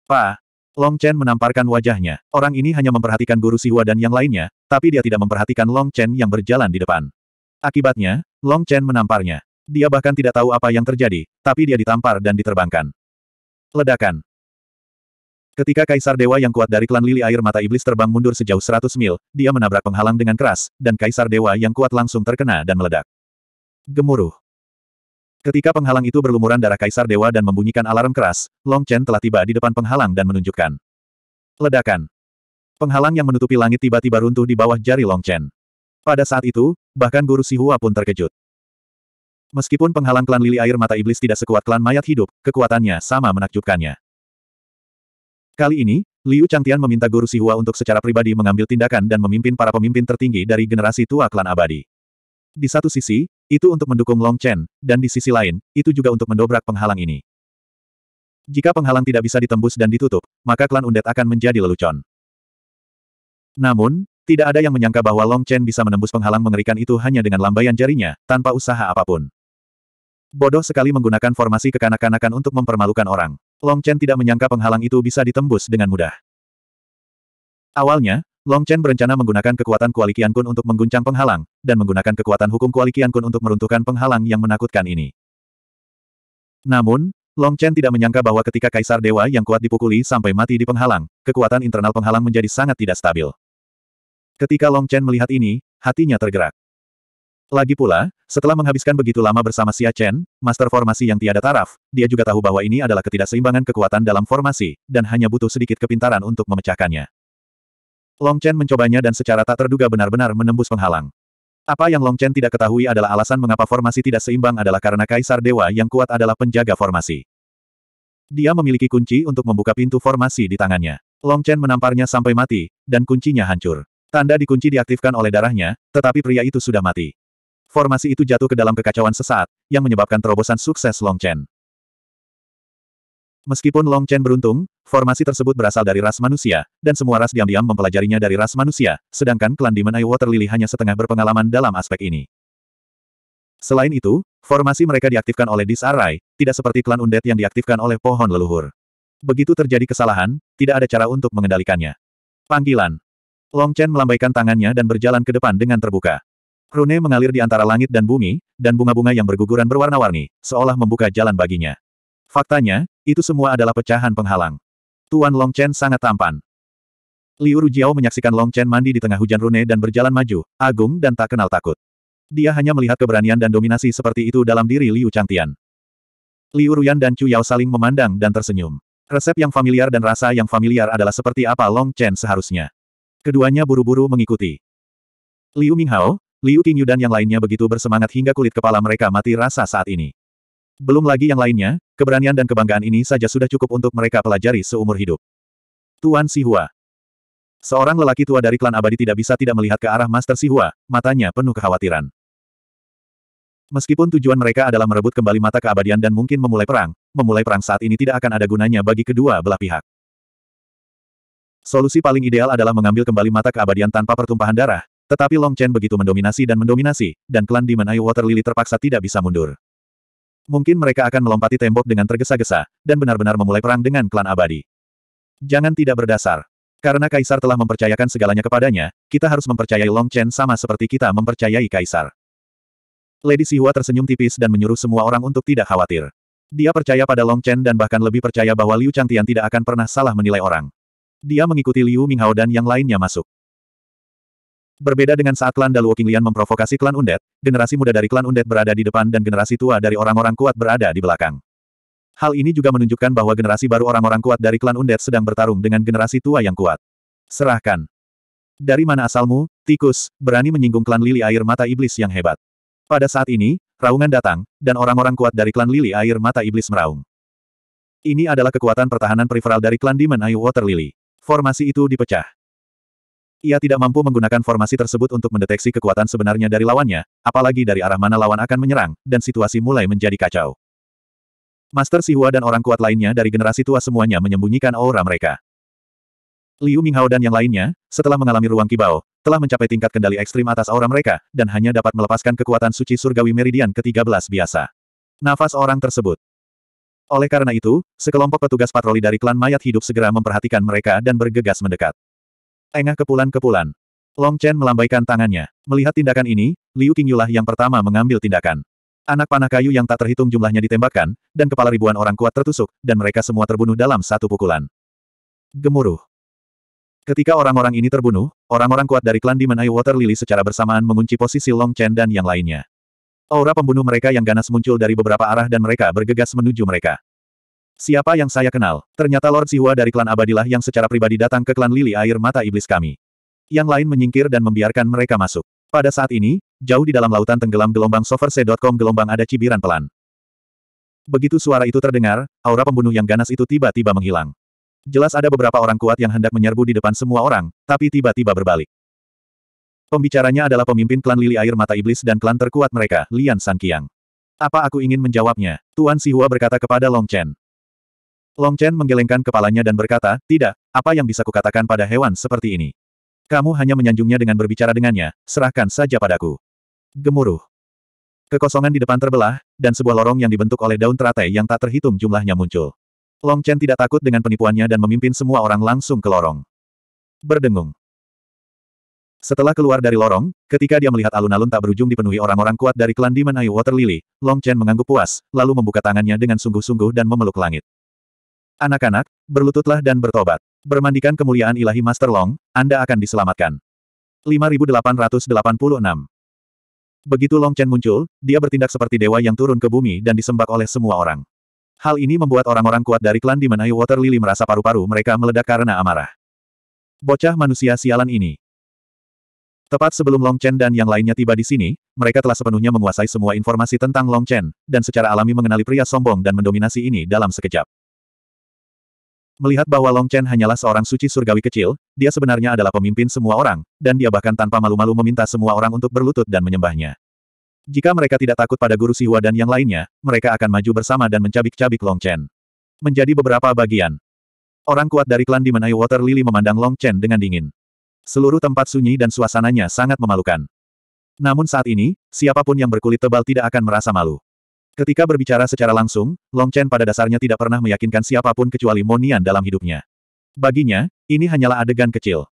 S1: Pa, Long Chen menamparkan wajahnya. Orang ini hanya memperhatikan guru Sihua dan yang lainnya, tapi dia tidak memperhatikan Long Chen yang berjalan di depan. Akibatnya, Long Chen menamparnya. Dia bahkan tidak tahu apa yang terjadi, tapi dia ditampar dan diterbangkan. Ledakan. Ketika Kaisar Dewa yang kuat dari klan Lili Air Mata Iblis terbang mundur sejauh 100 mil, dia menabrak penghalang dengan keras, dan Kaisar Dewa yang kuat langsung terkena dan meledak. Gemuruh. Ketika penghalang itu berlumuran darah Kaisar Dewa dan membunyikan alarm keras, Long Chen telah tiba di depan penghalang dan menunjukkan. Ledakan. Penghalang yang menutupi langit tiba-tiba runtuh di bawah jari Long Chen. Pada saat itu, bahkan guru Sihua pun terkejut. Meskipun penghalang klan lili air mata iblis tidak sekuat klan mayat hidup, kekuatannya sama menakjubkannya. Kali ini, Liu Changtian meminta Guru Sihua untuk secara pribadi mengambil tindakan dan memimpin para pemimpin tertinggi dari generasi tua klan abadi. Di satu sisi, itu untuk mendukung Long Chen, dan di sisi lain, itu juga untuk mendobrak penghalang ini. Jika penghalang tidak bisa ditembus dan ditutup, maka klan Undet akan menjadi lelucon. Namun, tidak ada yang menyangka bahwa Long Chen bisa menembus penghalang mengerikan itu hanya dengan lambaian jarinya, tanpa usaha apapun. Bodoh sekali menggunakan formasi kekanak-kanakan untuk mempermalukan orang. Long Chen tidak menyangka penghalang itu bisa ditembus dengan mudah. Awalnya, Long Chen berencana menggunakan kekuatan Kualikian Kun untuk mengguncang penghalang, dan menggunakan kekuatan hukum Kualikian Kun untuk meruntuhkan penghalang yang menakutkan ini. Namun, Long Chen tidak menyangka bahwa ketika Kaisar Dewa yang kuat dipukuli sampai mati di penghalang, kekuatan internal penghalang menjadi sangat tidak stabil. Ketika Long Chen melihat ini, hatinya tergerak. Lagi pula, setelah menghabiskan begitu lama bersama Xia Chen, master formasi yang tiada taraf, dia juga tahu bahwa ini adalah ketidakseimbangan kekuatan dalam formasi, dan hanya butuh sedikit kepintaran untuk memecahkannya. Long Chen mencobanya dan secara tak terduga benar-benar menembus penghalang. Apa yang Long Chen tidak ketahui adalah alasan mengapa formasi tidak seimbang adalah karena Kaisar Dewa yang kuat adalah penjaga formasi. Dia memiliki kunci untuk membuka pintu formasi di tangannya. Long Chen menamparnya sampai mati, dan kuncinya hancur. Tanda dikunci diaktifkan oleh darahnya, tetapi pria itu sudah mati formasi itu jatuh ke dalam kekacauan sesaat, yang menyebabkan terobosan sukses Long Chen. Meskipun Long Chen beruntung, formasi tersebut berasal dari ras manusia, dan semua ras diam-diam mempelajarinya dari ras manusia, sedangkan klan Demon Eye Water Lily hanya setengah berpengalaman dalam aspek ini. Selain itu, formasi mereka diaktifkan oleh Disarai, tidak seperti klan Undead yang diaktifkan oleh pohon leluhur. Begitu terjadi kesalahan, tidak ada cara untuk mengendalikannya. Panggilan. Long Chen melambaikan tangannya dan berjalan ke depan dengan terbuka. Rune mengalir di antara langit dan bumi, dan bunga-bunga yang berguguran berwarna-warni, seolah membuka jalan baginya. Faktanya, itu semua adalah pecahan penghalang. Tuan Long Chen sangat tampan. Liu Rujiao menyaksikan Long Chen mandi di tengah hujan rune dan berjalan maju, agung dan tak kenal takut. Dia hanya melihat keberanian dan dominasi seperti itu dalam diri Liu Changtian. Liu Ruyan dan Chu Yao saling memandang dan tersenyum. Resep yang familiar dan rasa yang familiar adalah seperti apa Long Chen seharusnya. Keduanya buru-buru mengikuti. Liu Minghao, Liu Qingyu dan yang lainnya begitu bersemangat hingga kulit kepala mereka mati rasa saat ini. Belum lagi yang lainnya, keberanian dan kebanggaan ini saja sudah cukup untuk mereka pelajari seumur hidup. Tuan Sihua. Seorang lelaki tua dari klan abadi tidak bisa tidak melihat ke arah Master Sihua, matanya penuh kekhawatiran. Meskipun tujuan mereka adalah merebut kembali mata keabadian dan mungkin memulai perang, memulai perang saat ini tidak akan ada gunanya bagi kedua belah pihak. Solusi paling ideal adalah mengambil kembali mata keabadian tanpa pertumpahan darah, tetapi Long Chen begitu mendominasi dan mendominasi, dan klan Demon Eye Water Lily terpaksa tidak bisa mundur. Mungkin mereka akan melompati tembok dengan tergesa-gesa, dan benar-benar memulai perang dengan klan abadi. Jangan tidak berdasar. Karena Kaisar telah mempercayakan segalanya kepadanya, kita harus mempercayai Long Chen sama seperti kita mempercayai Kaisar. Lady Sihua tersenyum tipis dan menyuruh semua orang untuk tidak khawatir. Dia percaya pada Long Chen dan bahkan lebih percaya bahwa Liu Changtian tidak akan pernah salah menilai orang. Dia mengikuti Liu Minghao dan yang lainnya masuk. Berbeda dengan saat klan Dalu Qinglian memprovokasi klan Undet, generasi muda dari klan Undet berada di depan dan generasi tua dari orang-orang kuat berada di belakang. Hal ini juga menunjukkan bahwa generasi baru orang-orang kuat dari klan Undet sedang bertarung dengan generasi tua yang kuat. Serahkan. Dari mana asalmu, tikus, berani menyinggung klan lili air mata iblis yang hebat. Pada saat ini, raungan datang, dan orang-orang kuat dari klan lili air mata iblis meraung. Ini adalah kekuatan pertahanan peripheral dari klan Demon Eye Water Lily. Formasi itu dipecah. Ia tidak mampu menggunakan formasi tersebut untuk mendeteksi kekuatan sebenarnya dari lawannya, apalagi dari arah mana lawan akan menyerang, dan situasi mulai menjadi kacau. Master Siwa dan orang kuat lainnya dari generasi tua semuanya menyembunyikan aura mereka. Liu Minghao dan yang lainnya, setelah mengalami ruang kibau, telah mencapai tingkat kendali ekstrim atas aura mereka, dan hanya dapat melepaskan kekuatan suci surgawi meridian ke-13 biasa. Nafas orang tersebut. Oleh karena itu, sekelompok petugas patroli dari klan mayat hidup segera memperhatikan mereka dan bergegas mendekat. Engah kepulan-kepulan. Long Chen melambaikan tangannya. Melihat tindakan ini, Liu Qingyulah yang pertama mengambil tindakan. Anak panah kayu yang tak terhitung jumlahnya ditembakkan, dan kepala ribuan orang kuat tertusuk, dan mereka semua terbunuh dalam satu pukulan. Gemuruh. Ketika orang-orang ini terbunuh, orang-orang kuat dari klan Demon Eye Water Lily secara bersamaan mengunci posisi Long Chen dan yang lainnya. Aura pembunuh mereka yang ganas muncul dari beberapa arah dan mereka bergegas menuju mereka. Siapa yang saya kenal? Ternyata Lord Sihua dari klan Abadilah yang secara pribadi datang ke klan Lili Air Mata Iblis kami. Yang lain menyingkir dan membiarkan mereka masuk. Pada saat ini, jauh di dalam lautan tenggelam gelombang soverse.com gelombang ada cibiran pelan. Begitu suara itu terdengar, aura pembunuh yang ganas itu tiba-tiba menghilang. Jelas ada beberapa orang kuat yang hendak menyerbu di depan semua orang, tapi tiba-tiba berbalik. Pembicaranya adalah pemimpin klan Lili Air Mata Iblis dan klan terkuat mereka, Lian Sankiang. Apa aku ingin menjawabnya? Tuan Sihua berkata kepada Long Chen. Long Chen menggelengkan kepalanya dan berkata, tidak, apa yang bisa kukatakan pada hewan seperti ini? Kamu hanya menyanjungnya dengan berbicara dengannya, serahkan saja padaku. Gemuruh. Kekosongan di depan terbelah, dan sebuah lorong yang dibentuk oleh daun teratai yang tak terhitung jumlahnya muncul. Long Chen tidak takut dengan penipuannya dan memimpin semua orang langsung ke lorong. Berdengung. Setelah keluar dari lorong, ketika dia melihat alun-alun tak berujung dipenuhi orang-orang kuat dari klan Demon Eye Water Lily, Long Chen mengangguk puas, lalu membuka tangannya dengan sungguh-sungguh dan memeluk langit. Anak-anak, berlututlah dan bertobat. Bermandikan kemuliaan ilahi Master Long, Anda akan diselamatkan. 5886 Begitu Long Chen muncul, dia bertindak seperti dewa yang turun ke bumi dan disembah oleh semua orang. Hal ini membuat orang-orang kuat dari klan di Menai Water Lily merasa paru-paru mereka meledak karena amarah. Bocah manusia sialan ini. Tepat sebelum Long Chen dan yang lainnya tiba di sini, mereka telah sepenuhnya menguasai semua informasi tentang Long Chen, dan secara alami mengenali pria sombong dan mendominasi ini dalam sekejap. Melihat bahwa Long Chen hanyalah seorang suci surgawi kecil, dia sebenarnya adalah pemimpin semua orang, dan dia bahkan tanpa malu-malu meminta semua orang untuk berlutut dan menyembahnya. Jika mereka tidak takut pada guru Siwa dan yang lainnya, mereka akan maju bersama dan mencabik-cabik Long Chen. Menjadi beberapa bagian. Orang kuat dari klan Di dimenai Water Lily memandang Long Chen dengan dingin. Seluruh tempat sunyi dan suasananya sangat memalukan. Namun saat ini, siapapun yang berkulit tebal tidak akan merasa malu. Ketika berbicara secara langsung, Long Chen pada dasarnya tidak pernah meyakinkan siapapun kecuali Monian dalam hidupnya. Baginya, ini hanyalah adegan kecil.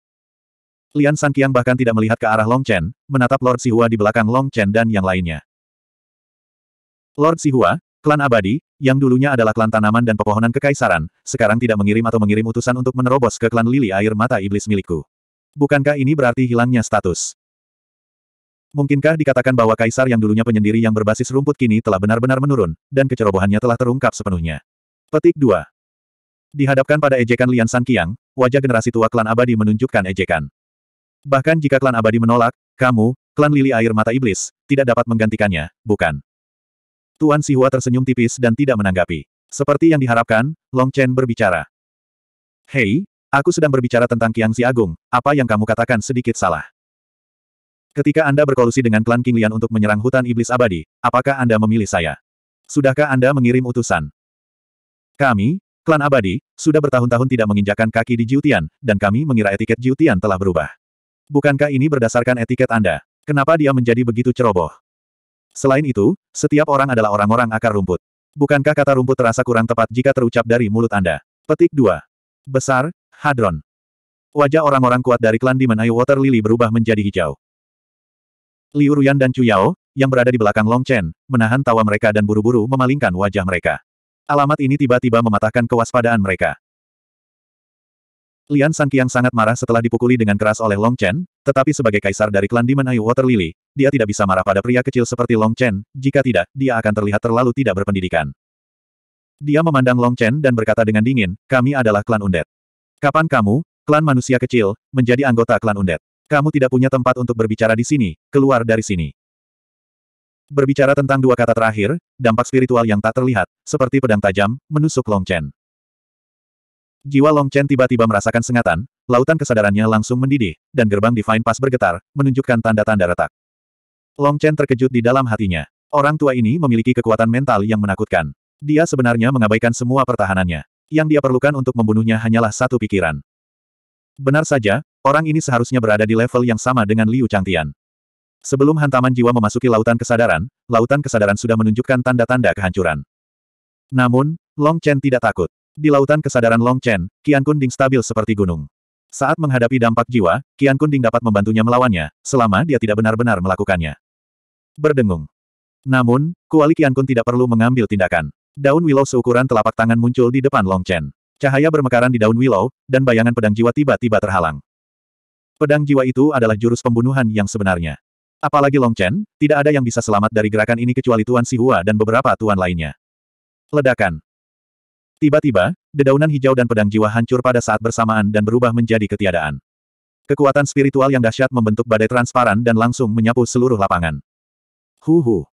S1: Lian Sangkiang bahkan tidak melihat ke arah Long Chen, menatap Lord Sihua di belakang Long Chen dan yang lainnya. Lord Sihua, klan abadi, yang dulunya adalah klan tanaman dan pepohonan kekaisaran, sekarang tidak mengirim atau mengirim utusan untuk menerobos ke klan lili air mata iblis milikku. Bukankah ini berarti hilangnya status? Mungkinkah dikatakan bahwa kaisar yang dulunya penyendiri yang berbasis rumput kini telah benar-benar menurun, dan kecerobohannya telah terungkap sepenuhnya. Petik 2. Dihadapkan pada ejekan Lian San Qiang, wajah generasi tua klan abadi menunjukkan ejekan. Bahkan jika klan abadi menolak, kamu, klan lili air mata iblis, tidak dapat menggantikannya, bukan? Tuan Sihua tersenyum tipis dan tidak menanggapi. Seperti yang diharapkan, Long Chen berbicara. Hei, aku sedang berbicara tentang Qiang Si Agung, apa yang kamu katakan sedikit salah. Ketika Anda berkolusi dengan klan King Lian untuk menyerang hutan iblis abadi, apakah Anda memilih saya? Sudahkah Anda mengirim utusan? Kami, klan abadi, sudah bertahun-tahun tidak menginjakan kaki di Jiutian, dan kami mengira etiket Jiutian telah berubah. Bukankah ini berdasarkan etiket Anda? Kenapa dia menjadi begitu ceroboh? Selain itu, setiap orang adalah orang-orang akar rumput. Bukankah kata rumput terasa kurang tepat jika terucap dari mulut Anda? Petik 2. Besar, Hadron. Wajah orang-orang kuat dari klan Demon Eye Water Lily berubah menjadi hijau. Liu Ruyan dan Chu Yao, yang berada di belakang Long Chen, menahan tawa mereka dan buru-buru memalingkan wajah mereka. Alamat ini tiba-tiba mematahkan kewaspadaan mereka. Lian yang sangat marah setelah dipukuli dengan keras oleh Long Chen, tetapi sebagai kaisar dari klan Demon Ayu Water Lily, dia tidak bisa marah pada pria kecil seperti Long Chen, jika tidak, dia akan terlihat terlalu tidak berpendidikan. Dia memandang Long Chen dan berkata dengan dingin, kami adalah klan Undet. Kapan kamu, klan manusia kecil, menjadi anggota klan Undet?" Kamu tidak punya tempat untuk berbicara di sini, keluar dari sini. Berbicara tentang dua kata terakhir, dampak spiritual yang tak terlihat, seperti pedang tajam, menusuk Long Chen. Jiwa Long Chen tiba-tiba merasakan sengatan, lautan kesadarannya langsung mendidih, dan gerbang Divine Pass bergetar, menunjukkan tanda-tanda retak. Long Chen terkejut di dalam hatinya. Orang tua ini memiliki kekuatan mental yang menakutkan. Dia sebenarnya mengabaikan semua pertahanannya. Yang dia perlukan untuk membunuhnya hanyalah satu pikiran. Benar saja, orang ini seharusnya berada di level yang sama dengan Liu Changtian. Sebelum hantaman jiwa memasuki lautan kesadaran, lautan kesadaran sudah menunjukkan tanda-tanda kehancuran. Namun, Long Chen tidak takut. Di lautan kesadaran Long Chen, Qian Kunding stabil seperti gunung. Saat menghadapi dampak jiwa, Qian Kunding dapat membantunya melawannya, selama dia tidak benar-benar melakukannya. Berdengung. Namun, kuali Qian Kun tidak perlu mengambil tindakan. Daun willow seukuran telapak tangan muncul di depan Long Chen. Cahaya bermekaran di daun willow, dan bayangan pedang jiwa tiba-tiba terhalang. Pedang jiwa itu adalah jurus pembunuhan yang sebenarnya. Apalagi Long Chen, tidak ada yang bisa selamat dari gerakan ini kecuali Tuan Sihua dan beberapa tuan lainnya. Ledakan. Tiba-tiba, dedaunan hijau dan pedang jiwa hancur pada saat bersamaan dan berubah menjadi ketiadaan. Kekuatan spiritual yang dahsyat membentuk badai transparan dan langsung menyapu seluruh lapangan. Huhu.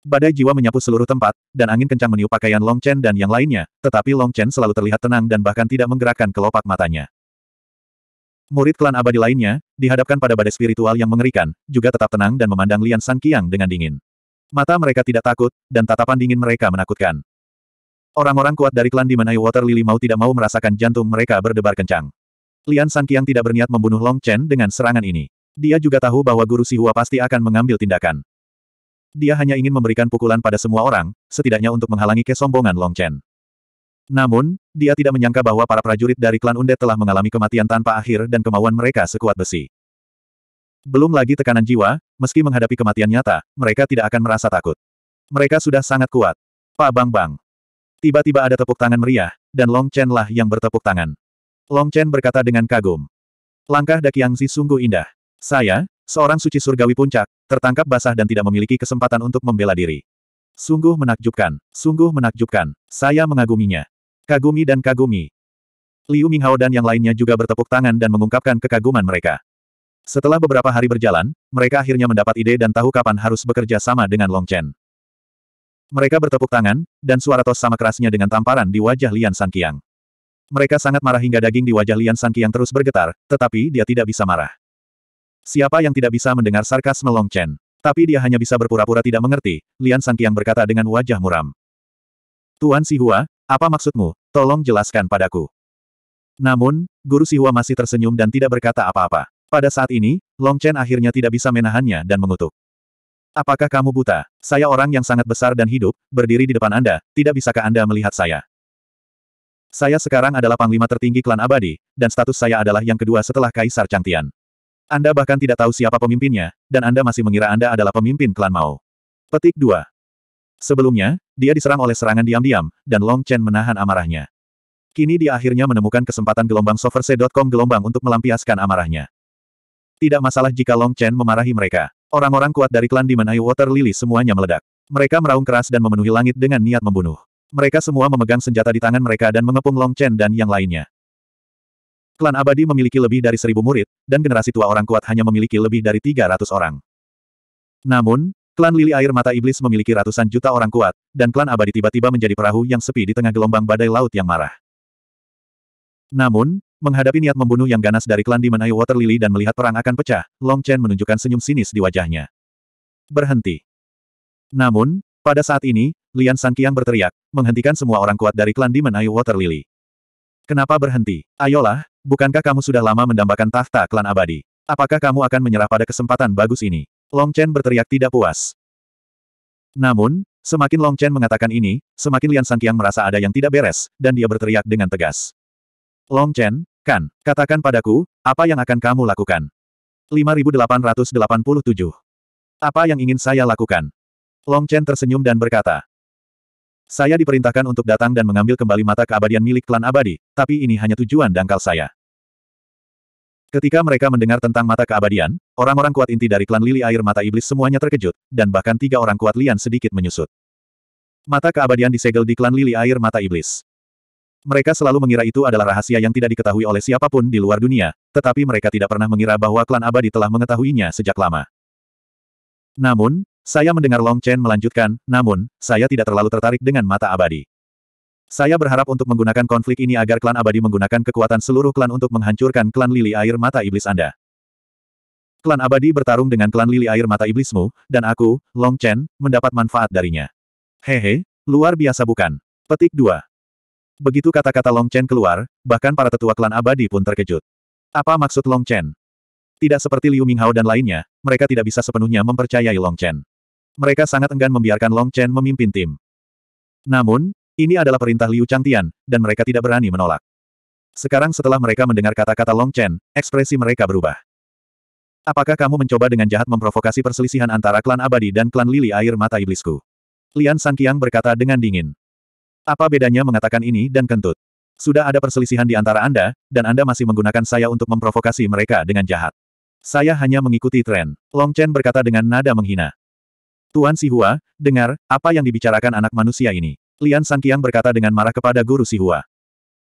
S1: Badai jiwa menyapu seluruh tempat, dan angin kencang meniup pakaian Long Chen dan yang lainnya, tetapi Long Chen selalu terlihat tenang dan bahkan tidak menggerakkan kelopak matanya. Murid klan abadi lainnya, dihadapkan pada badai spiritual yang mengerikan, juga tetap tenang dan memandang Lian San Qiang dengan dingin. Mata mereka tidak takut, dan tatapan dingin mereka menakutkan. Orang-orang kuat dari klan Di Water Lily mau tidak mau merasakan jantung mereka berdebar kencang. Lian San Qiang tidak berniat membunuh Long Chen dengan serangan ini. Dia juga tahu bahwa Guru Sihua pasti akan mengambil tindakan. Dia hanya ingin memberikan pukulan pada semua orang, setidaknya untuk menghalangi kesombongan Long Chen. Namun, dia tidak menyangka bahwa para prajurit dari klan Unde telah mengalami kematian tanpa akhir dan kemauan mereka sekuat besi. Belum lagi tekanan jiwa, meski menghadapi kematian nyata, mereka tidak akan merasa takut. Mereka sudah sangat kuat. Pak Bang Bang. Tiba-tiba ada tepuk tangan meriah, dan Long Chen lah yang bertepuk tangan. Long Chen berkata dengan kagum. Langkah Dakiangzi sungguh indah. Saya, Seorang suci surgawi puncak, tertangkap basah dan tidak memiliki kesempatan untuk membela diri. Sungguh menakjubkan, sungguh menakjubkan, saya mengaguminya. Kagumi dan kagumi. Liu Minghao dan yang lainnya juga bertepuk tangan dan mengungkapkan kekaguman mereka. Setelah beberapa hari berjalan, mereka akhirnya mendapat ide dan tahu kapan harus bekerja sama dengan Long Chen. Mereka bertepuk tangan, dan suara tos sama kerasnya dengan tamparan di wajah Lian Sankiang. Mereka sangat marah hingga daging di wajah Lian Sankiang terus bergetar, tetapi dia tidak bisa marah. Siapa yang tidak bisa mendengar sarkas Long Chen? Tapi dia hanya bisa berpura-pura tidak mengerti, Lian Sanqiang berkata dengan wajah muram. Tuan Sihua, apa maksudmu? Tolong jelaskan padaku. Namun, Guru Sihua masih tersenyum dan tidak berkata apa-apa. Pada saat ini, Long Chen akhirnya tidak bisa menahannya dan mengutuk. Apakah kamu buta? Saya orang yang sangat besar dan hidup, berdiri di depan Anda, tidak bisakah Anda melihat saya? Saya sekarang adalah panglima tertinggi klan abadi, dan status saya adalah yang kedua setelah Kaisar Changtian. Anda bahkan tidak tahu siapa pemimpinnya, dan Anda masih mengira Anda adalah pemimpin klan Mao. Petik 2. Sebelumnya, dia diserang oleh serangan diam-diam, dan Long Chen menahan amarahnya. Kini dia akhirnya menemukan kesempatan gelombang soverse.com gelombang untuk melampiaskan amarahnya. Tidak masalah jika Long Chen memarahi mereka. Orang-orang kuat dari klan Demon Eye Water Lily semuanya meledak. Mereka meraung keras dan memenuhi langit dengan niat membunuh. Mereka semua memegang senjata di tangan mereka dan mengepung Long Chen dan yang lainnya. Klan Abadi memiliki lebih dari seribu murid, dan generasi tua orang kuat hanya memiliki lebih dari 300 orang. Namun, klan Lili Air Mata Iblis memiliki ratusan juta orang kuat, dan klan abadi tiba-tiba menjadi perahu yang sepi di tengah gelombang badai laut yang marah. Namun, menghadapi niat membunuh yang ganas dari klan Demon Eye Water Lily dan melihat perang akan pecah, Long Chen menunjukkan senyum sinis di wajahnya. Berhenti. Namun, pada saat ini, Lian Sankiang berteriak, menghentikan semua orang kuat dari klan Demon Eye Water Lily. Kenapa berhenti? Ayolah, Bukankah kamu sudah lama mendambakan tahta klan abadi? Apakah kamu akan menyerah pada kesempatan bagus ini? Long Chen berteriak tidak puas. Namun, semakin Long Chen mengatakan ini, semakin Lian Sangkiang merasa ada yang tidak beres, dan dia berteriak dengan tegas. Long Chen, kan, katakan padaku, apa yang akan kamu lakukan? 5887. Apa yang ingin saya lakukan? Long Chen tersenyum dan berkata, saya diperintahkan untuk datang dan mengambil kembali mata keabadian milik klan abadi, tapi ini hanya tujuan dangkal saya. Ketika mereka mendengar tentang mata keabadian, orang-orang kuat inti dari klan lili air mata iblis semuanya terkejut, dan bahkan tiga orang kuat lian sedikit menyusut. Mata keabadian disegel di klan lili air mata iblis. Mereka selalu mengira itu adalah rahasia yang tidak diketahui oleh siapapun di luar dunia, tetapi mereka tidak pernah mengira bahwa klan abadi telah mengetahuinya sejak lama. Namun, saya mendengar Long Chen melanjutkan, namun, saya tidak terlalu tertarik dengan mata abadi. Saya berharap untuk menggunakan konflik ini agar klan abadi menggunakan kekuatan seluruh klan untuk menghancurkan klan lili air mata iblis Anda. Klan abadi bertarung dengan klan lili air mata iblismu, dan aku, Long Chen, mendapat manfaat darinya. Hehe, luar biasa bukan? Petik 2. Begitu kata-kata Long Chen keluar, bahkan para tetua klan abadi pun terkejut. Apa maksud Long Chen? Tidak seperti Liu Minghao dan lainnya, mereka tidak bisa sepenuhnya mempercayai Long Chen mereka sangat enggan membiarkan Long Chen memimpin tim. Namun, ini adalah perintah Liu Changtian, dan mereka tidak berani menolak. Sekarang setelah mereka mendengar kata-kata Long Chen, ekspresi mereka berubah. Apakah kamu mencoba dengan jahat memprovokasi perselisihan antara klan abadi dan klan lili air mata iblisku? Lian Sangkiang berkata dengan dingin. Apa bedanya mengatakan ini dan kentut? Sudah ada perselisihan di antara Anda, dan Anda masih menggunakan saya untuk memprovokasi mereka dengan jahat. Saya hanya mengikuti tren. Long Chen berkata dengan nada menghina. Tuan Sihua, dengar, apa yang dibicarakan anak manusia ini? Lian Sangkiang berkata dengan marah kepada Guru Sihua.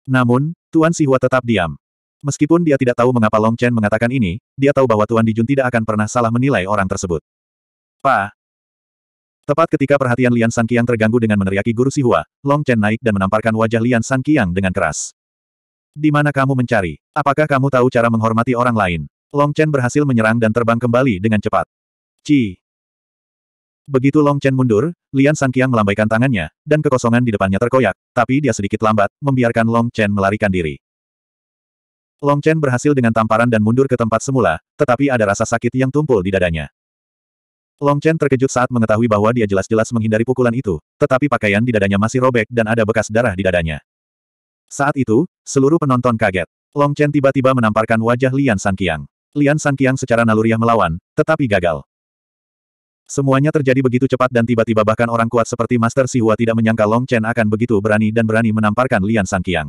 S1: Namun, Tuan Sihua tetap diam. Meskipun dia tidak tahu mengapa Long Chen mengatakan ini, dia tahu bahwa Tuan Dijun tidak akan pernah salah menilai orang tersebut. Pa, Tepat ketika perhatian Lian Sangkiang terganggu dengan meneriaki Guru Sihua, Long Chen naik dan menamparkan wajah Lian Sangkiang dengan keras. Di mana kamu mencari? Apakah kamu tahu cara menghormati orang lain? Long Chen berhasil menyerang dan terbang kembali dengan cepat. Cii. Begitu Long Chen mundur, Lian Sanqiang melambaikan tangannya, dan kekosongan di depannya terkoyak, tapi dia sedikit lambat, membiarkan Long Chen melarikan diri. Long Chen berhasil dengan tamparan dan mundur ke tempat semula, tetapi ada rasa sakit yang tumpul di dadanya. Long Chen terkejut saat mengetahui bahwa dia jelas-jelas menghindari pukulan itu, tetapi pakaian di dadanya masih robek dan ada bekas darah di dadanya. Saat itu, seluruh penonton kaget. Long Chen tiba-tiba menamparkan wajah Lian Sanqiang. Lian Sanqiang secara naluriah melawan, tetapi gagal. Semuanya terjadi begitu cepat dan tiba-tiba bahkan orang kuat seperti Master Sihua tidak menyangka Long Chen akan begitu berani dan berani menamparkan Lian Sangkiang.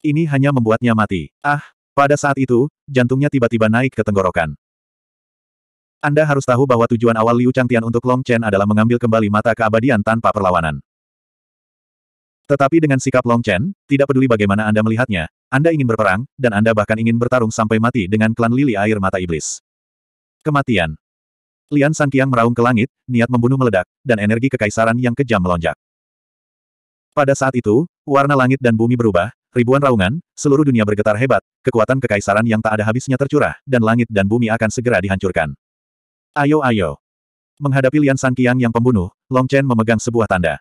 S1: Ini hanya membuatnya mati. Ah, pada saat itu, jantungnya tiba-tiba naik ke tenggorokan. Anda harus tahu bahwa tujuan awal Liu Changtian untuk Long Chen adalah mengambil kembali mata keabadian tanpa perlawanan. Tetapi dengan sikap Long Chen, tidak peduli bagaimana Anda melihatnya, Anda ingin berperang, dan Anda bahkan ingin bertarung sampai mati dengan klan lili air mata iblis. Kematian. Lian Sangkiang meraung ke langit, niat membunuh meledak, dan energi kekaisaran yang kejam melonjak. Pada saat itu, warna langit dan bumi berubah, ribuan raungan, seluruh dunia bergetar hebat, kekuatan kekaisaran yang tak ada habisnya tercurah, dan langit dan bumi akan segera dihancurkan. Ayo ayo. Menghadapi Lian Sangkiang yang pembunuh, Long Chen memegang sebuah tanda.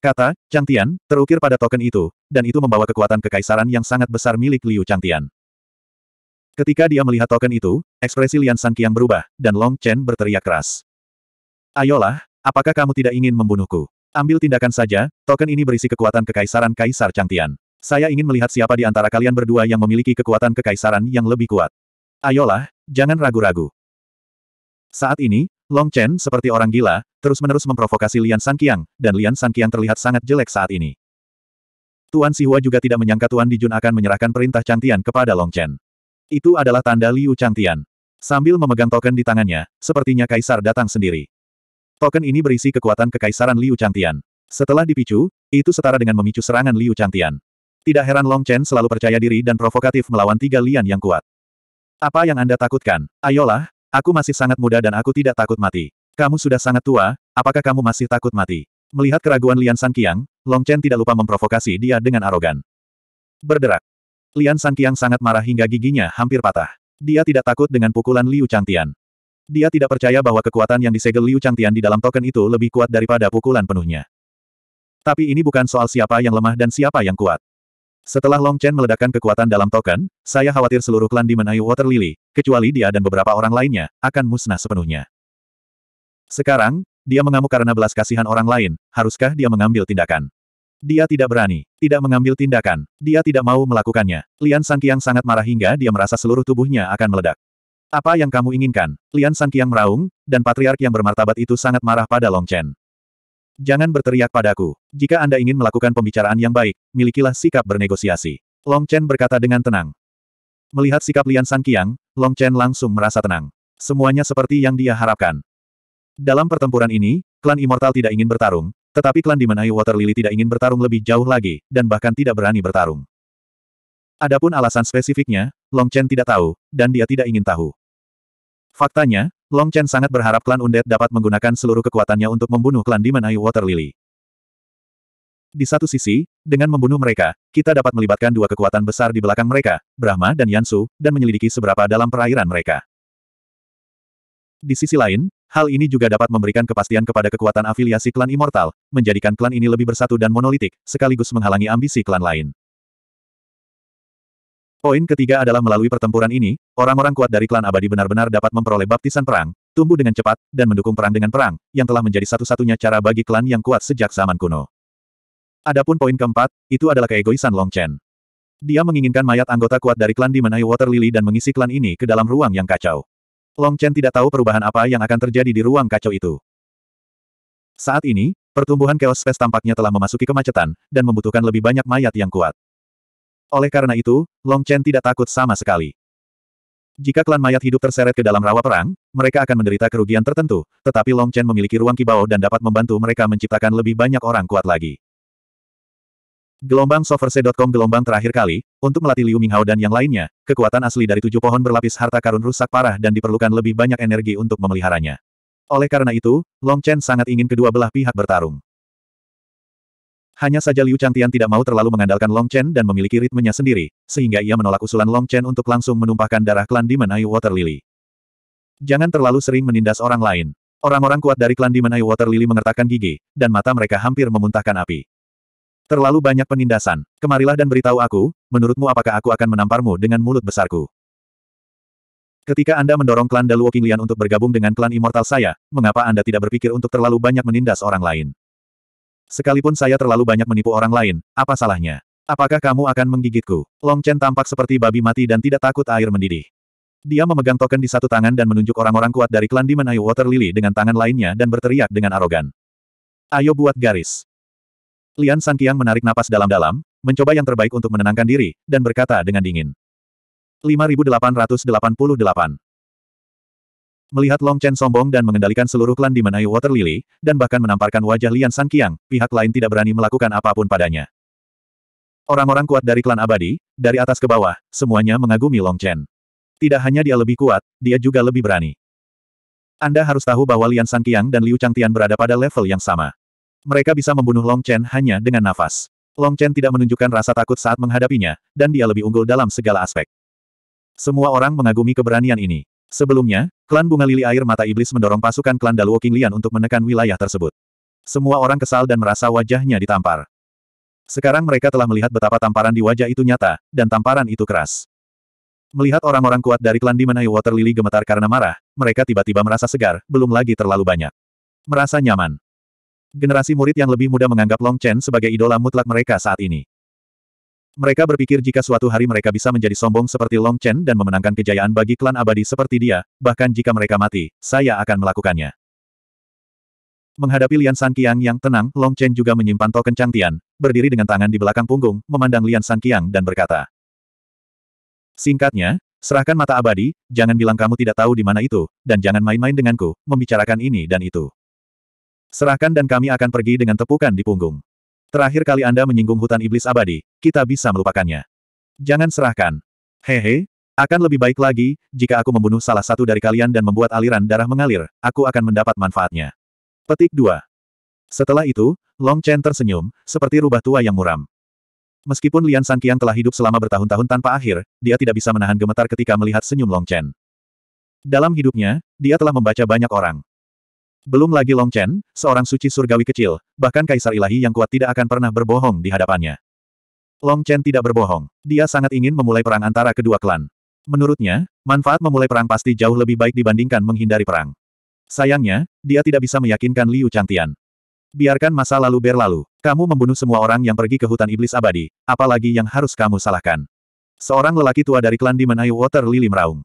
S1: Kata, Chang Tian, terukir pada token itu, dan itu membawa kekuatan kekaisaran yang sangat besar milik Liu Chang Tian. Ketika dia melihat token itu, ekspresi Lian San berubah, dan Long Chen berteriak keras. Ayolah, apakah kamu tidak ingin membunuhku? Ambil tindakan saja, token ini berisi kekuatan kekaisaran Kaisar Changtian. Saya ingin melihat siapa di antara kalian berdua yang memiliki kekuatan kekaisaran yang lebih kuat. Ayolah, jangan ragu-ragu. Saat ini, Long Chen seperti orang gila, terus-menerus memprovokasi Lian Sankiang, dan Lian Sankiang terlihat sangat jelek saat ini. Tuan Sihua juga tidak menyangka Tuan Dijun akan menyerahkan perintah Changtian kepada Long Chen. Itu adalah tanda Liu Changtian. Sambil memegang token di tangannya, sepertinya kaisar datang sendiri. Token ini berisi kekuatan kekaisaran Liu Changtian. Setelah dipicu, itu setara dengan memicu serangan Liu Changtian. Tidak heran Long Chen selalu percaya diri dan provokatif melawan tiga lian yang kuat. Apa yang Anda takutkan? Ayolah, aku masih sangat muda dan aku tidak takut mati. Kamu sudah sangat tua, apakah kamu masih takut mati? Melihat keraguan Lian San Long Chen tidak lupa memprovokasi dia dengan arogan. Berderak. Lian Sangkiang sangat marah hingga giginya hampir patah. Dia tidak takut dengan pukulan Liu Changtian. Dia tidak percaya bahwa kekuatan yang disegel Liu Changtian di dalam token itu lebih kuat daripada pukulan penuhnya. Tapi ini bukan soal siapa yang lemah dan siapa yang kuat. Setelah Long Chen meledakkan kekuatan dalam token, saya khawatir seluruh klan Demon Eye Water Lily, kecuali dia dan beberapa orang lainnya, akan musnah sepenuhnya. Sekarang, dia mengamuk karena belas kasihan orang lain, haruskah dia mengambil tindakan? Dia tidak berani, tidak mengambil tindakan, dia tidak mau melakukannya. Lian Sangkiang sangat marah hingga dia merasa seluruh tubuhnya akan meledak. Apa yang kamu inginkan? Lian Sangkiang meraung, dan patriark yang bermartabat itu sangat marah pada Long Chen. Jangan berteriak padaku. Jika Anda ingin melakukan pembicaraan yang baik, milikilah sikap bernegosiasi. Long Chen berkata dengan tenang. Melihat sikap Lian Sangkiang, Long Chen langsung merasa tenang. Semuanya seperti yang dia harapkan. Dalam pertempuran ini, klan Immortal tidak ingin bertarung, tetapi klan di Water Lily tidak ingin bertarung lebih jauh lagi, dan bahkan tidak berani bertarung. Adapun alasan spesifiknya, Long Chen tidak tahu, dan dia tidak ingin tahu. Faktanya, Long Chen sangat berharap klan Undead dapat menggunakan seluruh kekuatannya untuk membunuh klan Demon Eye Water Lily. Di satu sisi, dengan membunuh mereka, kita dapat melibatkan dua kekuatan besar di belakang mereka, Brahma dan Yansu, dan menyelidiki seberapa dalam perairan mereka. Di sisi lain, Hal ini juga dapat memberikan kepastian kepada kekuatan afiliasi klan Immortal, menjadikan klan ini lebih bersatu dan monolitik, sekaligus menghalangi ambisi klan lain. Poin ketiga adalah melalui pertempuran ini, orang-orang kuat dari klan abadi benar-benar dapat memperoleh baptisan perang, tumbuh dengan cepat, dan mendukung perang dengan perang, yang telah menjadi satu-satunya cara bagi klan yang kuat sejak zaman kuno. Adapun poin keempat, itu adalah keegoisan Long Chen. Dia menginginkan mayat anggota kuat dari klan Demon Eye Water Lily dan mengisi klan ini ke dalam ruang yang kacau. Long Chen tidak tahu perubahan apa yang akan terjadi di ruang kacau itu. Saat ini, pertumbuhan Chaos Space tampaknya telah memasuki kemacetan, dan membutuhkan lebih banyak mayat yang kuat. Oleh karena itu, Long Chen tidak takut sama sekali. Jika klan mayat hidup terseret ke dalam rawa perang, mereka akan menderita kerugian tertentu, tetapi Long Chen memiliki ruang kibau dan dapat membantu mereka menciptakan lebih banyak orang kuat lagi. Gelombang soverse.com Gelombang terakhir kali, untuk melatih Liu Minghao dan yang lainnya, kekuatan asli dari tujuh pohon berlapis harta karun rusak parah dan diperlukan lebih banyak energi untuk memeliharanya. Oleh karena itu, Long Chen sangat ingin kedua belah pihak bertarung. Hanya saja Liu Changtian tidak mau terlalu mengandalkan Long Chen dan memiliki ritmenya sendiri, sehingga ia menolak usulan Long Chen untuk langsung menumpahkan darah klan Demon Eye Water Lily. Jangan terlalu sering menindas orang lain. Orang-orang kuat dari klan Demon Eye Water Lily mengertakkan gigi, dan mata mereka hampir memuntahkan api. Terlalu banyak penindasan. Kemarilah dan beritahu aku, menurutmu apakah aku akan menamparmu dengan mulut besarku? Ketika Anda mendorong klan Daluo Qinglian untuk bergabung dengan klan Immortal saya, mengapa Anda tidak berpikir untuk terlalu banyak menindas orang lain? Sekalipun saya terlalu banyak menipu orang lain, apa salahnya? Apakah kamu akan menggigitku? Long Chen tampak seperti babi mati dan tidak takut air mendidih. Dia memegang token di satu tangan dan menunjuk orang-orang kuat dari klan Demon Eye Water Lily dengan tangan lainnya dan berteriak dengan arogan. Ayo buat garis. Lian Sangkiang menarik napas dalam-dalam, mencoba yang terbaik untuk menenangkan diri, dan berkata dengan dingin. 5888 Melihat Long Chen sombong dan mengendalikan seluruh klan di Menai Water Lily, dan bahkan menamparkan wajah Lian Sangkiang, pihak lain tidak berani melakukan apapun padanya. Orang-orang kuat dari klan abadi, dari atas ke bawah, semuanya mengagumi Long Chen. Tidak hanya dia lebih kuat, dia juga lebih berani. Anda harus tahu bahwa Lian Sangkiang dan Liu Changtian berada pada level yang sama mereka bisa membunuh Long Chen hanya dengan nafas. Long Chen tidak menunjukkan rasa takut saat menghadapinya, dan dia lebih unggul dalam segala aspek. Semua orang mengagumi keberanian ini. Sebelumnya, klan Bunga Lili Air Mata Iblis mendorong pasukan klan Daluo Qinglian untuk menekan wilayah tersebut. Semua orang kesal dan merasa wajahnya ditampar. Sekarang mereka telah melihat betapa tamparan di wajah itu nyata, dan tamparan itu keras. Melihat orang-orang kuat dari klan Dimenai Water Lily gemetar karena marah, mereka tiba-tiba merasa segar, belum lagi terlalu banyak. Merasa nyaman. Generasi murid yang lebih muda menganggap Long Chen sebagai idola mutlak mereka saat ini. Mereka berpikir jika suatu hari mereka bisa menjadi sombong seperti Long Chen dan memenangkan kejayaan bagi klan abadi seperti dia, bahkan jika mereka mati, saya akan melakukannya. Menghadapi Lian San Qiang yang tenang, Long Chen juga menyimpan token Tian berdiri dengan tangan di belakang punggung, memandang Lian San Qiang dan berkata. Singkatnya, serahkan mata abadi, jangan bilang kamu tidak tahu di mana itu, dan jangan main-main denganku, membicarakan ini dan itu. Serahkan dan kami akan pergi dengan tepukan di punggung. Terakhir kali Anda menyinggung hutan iblis abadi, kita bisa melupakannya. Jangan serahkan. Hehe, akan lebih baik lagi, jika aku membunuh salah satu dari kalian dan membuat aliran darah mengalir, aku akan mendapat manfaatnya. Petik 2. Setelah itu, Long Chen tersenyum, seperti rubah tua yang muram. Meskipun Lian Sanqiang telah hidup selama bertahun-tahun tanpa akhir, dia tidak bisa menahan gemetar ketika melihat senyum Long Chen. Dalam hidupnya, dia telah membaca banyak orang. Belum lagi Long Chen, seorang suci surgawi kecil, bahkan kaisar ilahi yang kuat tidak akan pernah berbohong di hadapannya. Long Chen tidak berbohong. Dia sangat ingin memulai perang antara kedua klan. Menurutnya, manfaat memulai perang pasti jauh lebih baik dibandingkan menghindari perang. Sayangnya, dia tidak bisa meyakinkan Liu Changtian. Biarkan masa lalu berlalu. Kamu membunuh semua orang yang pergi ke hutan iblis abadi, apalagi yang harus kamu salahkan. Seorang lelaki tua dari klan Demon Eye Water Lily meraung.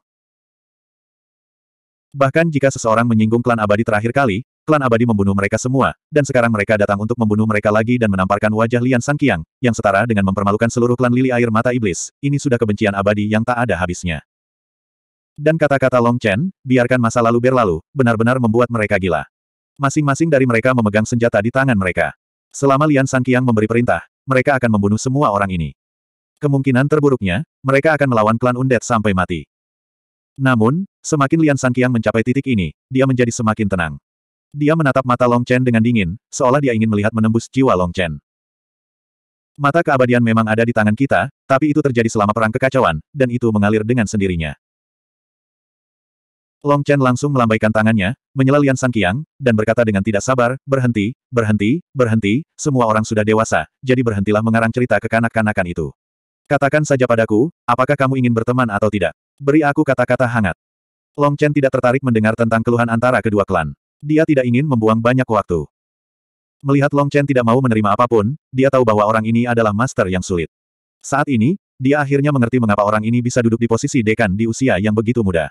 S1: Bahkan jika seseorang menyinggung klan abadi terakhir kali, klan abadi membunuh mereka semua, dan sekarang mereka datang untuk membunuh mereka lagi dan menamparkan wajah Lian Sangkiang, yang setara dengan mempermalukan seluruh klan lili air mata iblis, ini sudah kebencian abadi yang tak ada habisnya. Dan kata-kata Long Chen, biarkan masa lalu berlalu, benar-benar membuat mereka gila. Masing-masing dari mereka memegang senjata di tangan mereka. Selama Lian Sangkiang memberi perintah, mereka akan membunuh semua orang ini. Kemungkinan terburuknya, mereka akan melawan klan Undead sampai mati. Namun, semakin Lian Sangkiang mencapai titik ini, dia menjadi semakin tenang. Dia menatap mata Long Chen dengan dingin, seolah dia ingin melihat menembus jiwa Long Chen. Mata keabadian memang ada di tangan kita, tapi itu terjadi selama perang kekacauan, dan itu mengalir dengan sendirinya. Long Chen langsung melambaikan tangannya, menyela Lian Sangkiang, dan berkata dengan tidak sabar, berhenti, berhenti, berhenti, semua orang sudah dewasa, jadi berhentilah mengarang cerita kekanak-kanakan itu. Katakan saja padaku, apakah kamu ingin berteman atau tidak? Beri aku kata-kata hangat. Long Chen tidak tertarik mendengar tentang keluhan antara kedua klan. Dia tidak ingin membuang banyak waktu. Melihat Long Chen tidak mau menerima apapun, dia tahu bahwa orang ini adalah master yang sulit. Saat ini, dia akhirnya mengerti mengapa orang ini bisa duduk di posisi dekan di usia yang begitu muda.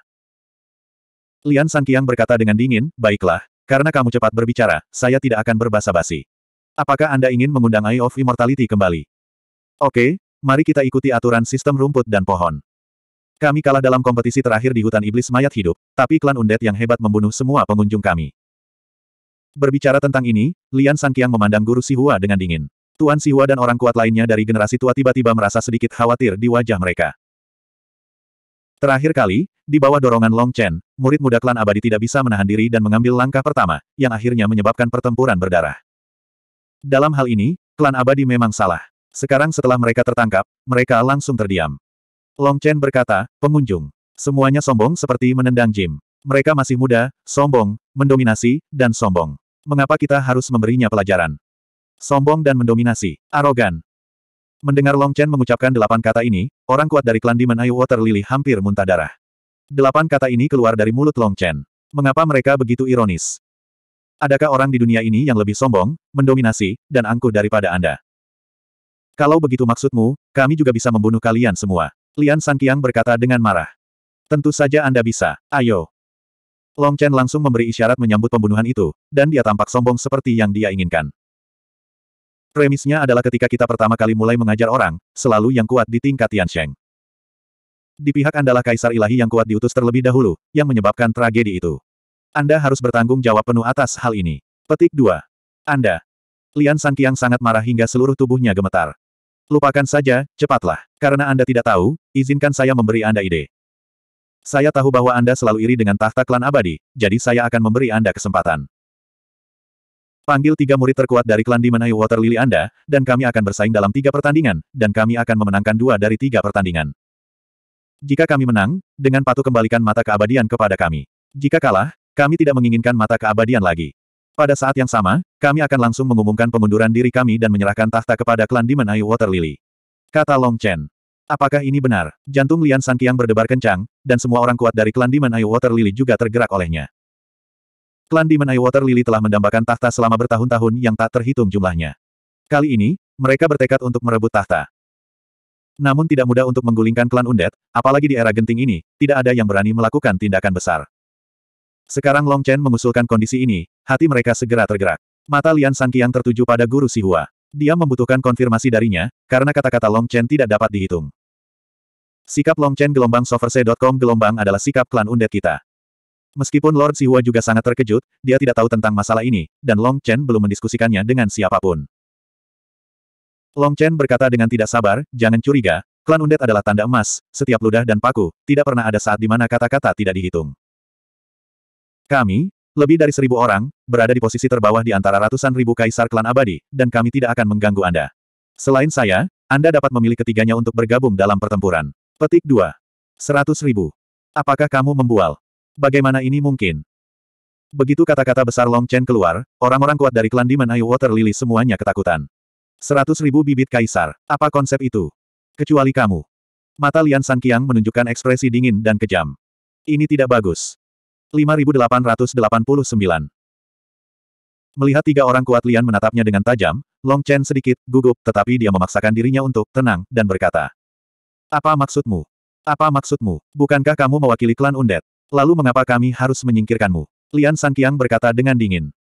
S1: Lian Sangkiang berkata dengan dingin, baiklah, karena kamu cepat berbicara, saya tidak akan berbasa-basi. Apakah Anda ingin mengundang Eye of Immortality kembali? Oke, mari kita ikuti aturan sistem rumput dan pohon. Kami kalah dalam kompetisi terakhir di hutan iblis mayat hidup, tapi klan Undead yang hebat membunuh semua pengunjung kami. Berbicara tentang ini, Lian Sangkiang memandang guru Sihua dengan dingin. Tuan Sihua dan orang kuat lainnya dari generasi tua tiba-tiba merasa sedikit khawatir di wajah mereka. Terakhir kali, di bawah dorongan Long Chen, murid muda klan abadi tidak bisa menahan diri dan mengambil langkah pertama, yang akhirnya menyebabkan pertempuran berdarah. Dalam hal ini, klan abadi memang salah. Sekarang setelah mereka tertangkap, mereka langsung terdiam. Long Chen berkata, pengunjung. Semuanya sombong seperti menendang Jim. Mereka masih muda, sombong, mendominasi, dan sombong. Mengapa kita harus memberinya pelajaran? Sombong dan mendominasi. Arogan. Mendengar Long Chen mengucapkan delapan kata ini, orang kuat dari klan Demon Eye Water Lily hampir muntah darah. Delapan kata ini keluar dari mulut Long Chen. Mengapa mereka begitu ironis? Adakah orang di dunia ini yang lebih sombong, mendominasi, dan angkuh daripada Anda? Kalau begitu maksudmu, kami juga bisa membunuh kalian semua. Lian Sangkiang berkata dengan marah. Tentu saja Anda bisa, ayo. Long Chen langsung memberi isyarat menyambut pembunuhan itu, dan dia tampak sombong seperti yang dia inginkan. Premisnya adalah ketika kita pertama kali mulai mengajar orang, selalu yang kuat di tingkat Tiansheng. Di pihak andalah kaisar ilahi yang kuat diutus terlebih dahulu, yang menyebabkan tragedi itu. Anda harus bertanggung jawab penuh atas hal ini. Petik 2. Anda. Lian Sangkiang sangat marah hingga seluruh tubuhnya gemetar. Lupakan saja, cepatlah. Karena Anda tidak tahu, izinkan saya memberi Anda ide. Saya tahu bahwa Anda selalu iri dengan tahta klan abadi, jadi saya akan memberi Anda kesempatan. Panggil tiga murid terkuat dari klan Di Dimenai Water Lily Anda, dan kami akan bersaing dalam tiga pertandingan, dan kami akan memenangkan dua dari tiga pertandingan. Jika kami menang, dengan patuh kembalikan mata keabadian kepada kami. Jika kalah, kami tidak menginginkan mata keabadian lagi. Pada saat yang sama, kami akan langsung mengumumkan pengunduran diri kami dan menyerahkan tahta kepada klan Demon Eye Water Lily. Kata Long Chen. Apakah ini benar? Jantung Lian San Sankiang berdebar kencang, dan semua orang kuat dari klan Demon Eye Water Lily juga tergerak olehnya. Klan Demon Eye Water Lily telah mendambakan tahta selama bertahun-tahun yang tak terhitung jumlahnya. Kali ini, mereka bertekad untuk merebut tahta. Namun tidak mudah untuk menggulingkan klan Undet, apalagi di era genting ini, tidak ada yang berani melakukan tindakan besar. Sekarang Long Chen mengusulkan kondisi ini, hati mereka segera tergerak. Mata Lian Sangki yang tertuju pada guru Sihua. Dia membutuhkan konfirmasi darinya, karena kata-kata Long Chen tidak dapat dihitung. Sikap Long Chen gelombang soverse.com gelombang adalah sikap klan undet kita. Meskipun Lord Sihua juga sangat terkejut, dia tidak tahu tentang masalah ini, dan Long Chen belum mendiskusikannya dengan siapapun. Long Chen berkata dengan tidak sabar, jangan curiga, klan undet adalah tanda emas, setiap ludah dan paku, tidak pernah ada saat di mana kata-kata tidak dihitung. Kami, lebih dari seribu orang, berada di posisi terbawah di antara ratusan ribu kaisar klan abadi, dan kami tidak akan mengganggu Anda. Selain saya, Anda dapat memilih ketiganya untuk bergabung dalam pertempuran. Petik 2. Seratus ribu. Apakah kamu membual? Bagaimana ini mungkin? Begitu kata-kata besar Long Chen keluar, orang-orang kuat dari klan Demon Eye Water Lily semuanya ketakutan. Seratus ribu bibit kaisar, apa konsep itu? Kecuali kamu. Mata Lian San menunjukkan ekspresi dingin dan kejam. Ini tidak bagus. 5889. Melihat tiga orang kuat Lian menatapnya dengan tajam, Long Chen sedikit gugup, tetapi dia memaksakan dirinya untuk tenang dan berkata, "Apa maksudmu? Apa maksudmu? Bukankah kamu mewakili klan Undet? Lalu mengapa kami harus menyingkirkanmu?" Lian Sangkiang berkata dengan dingin,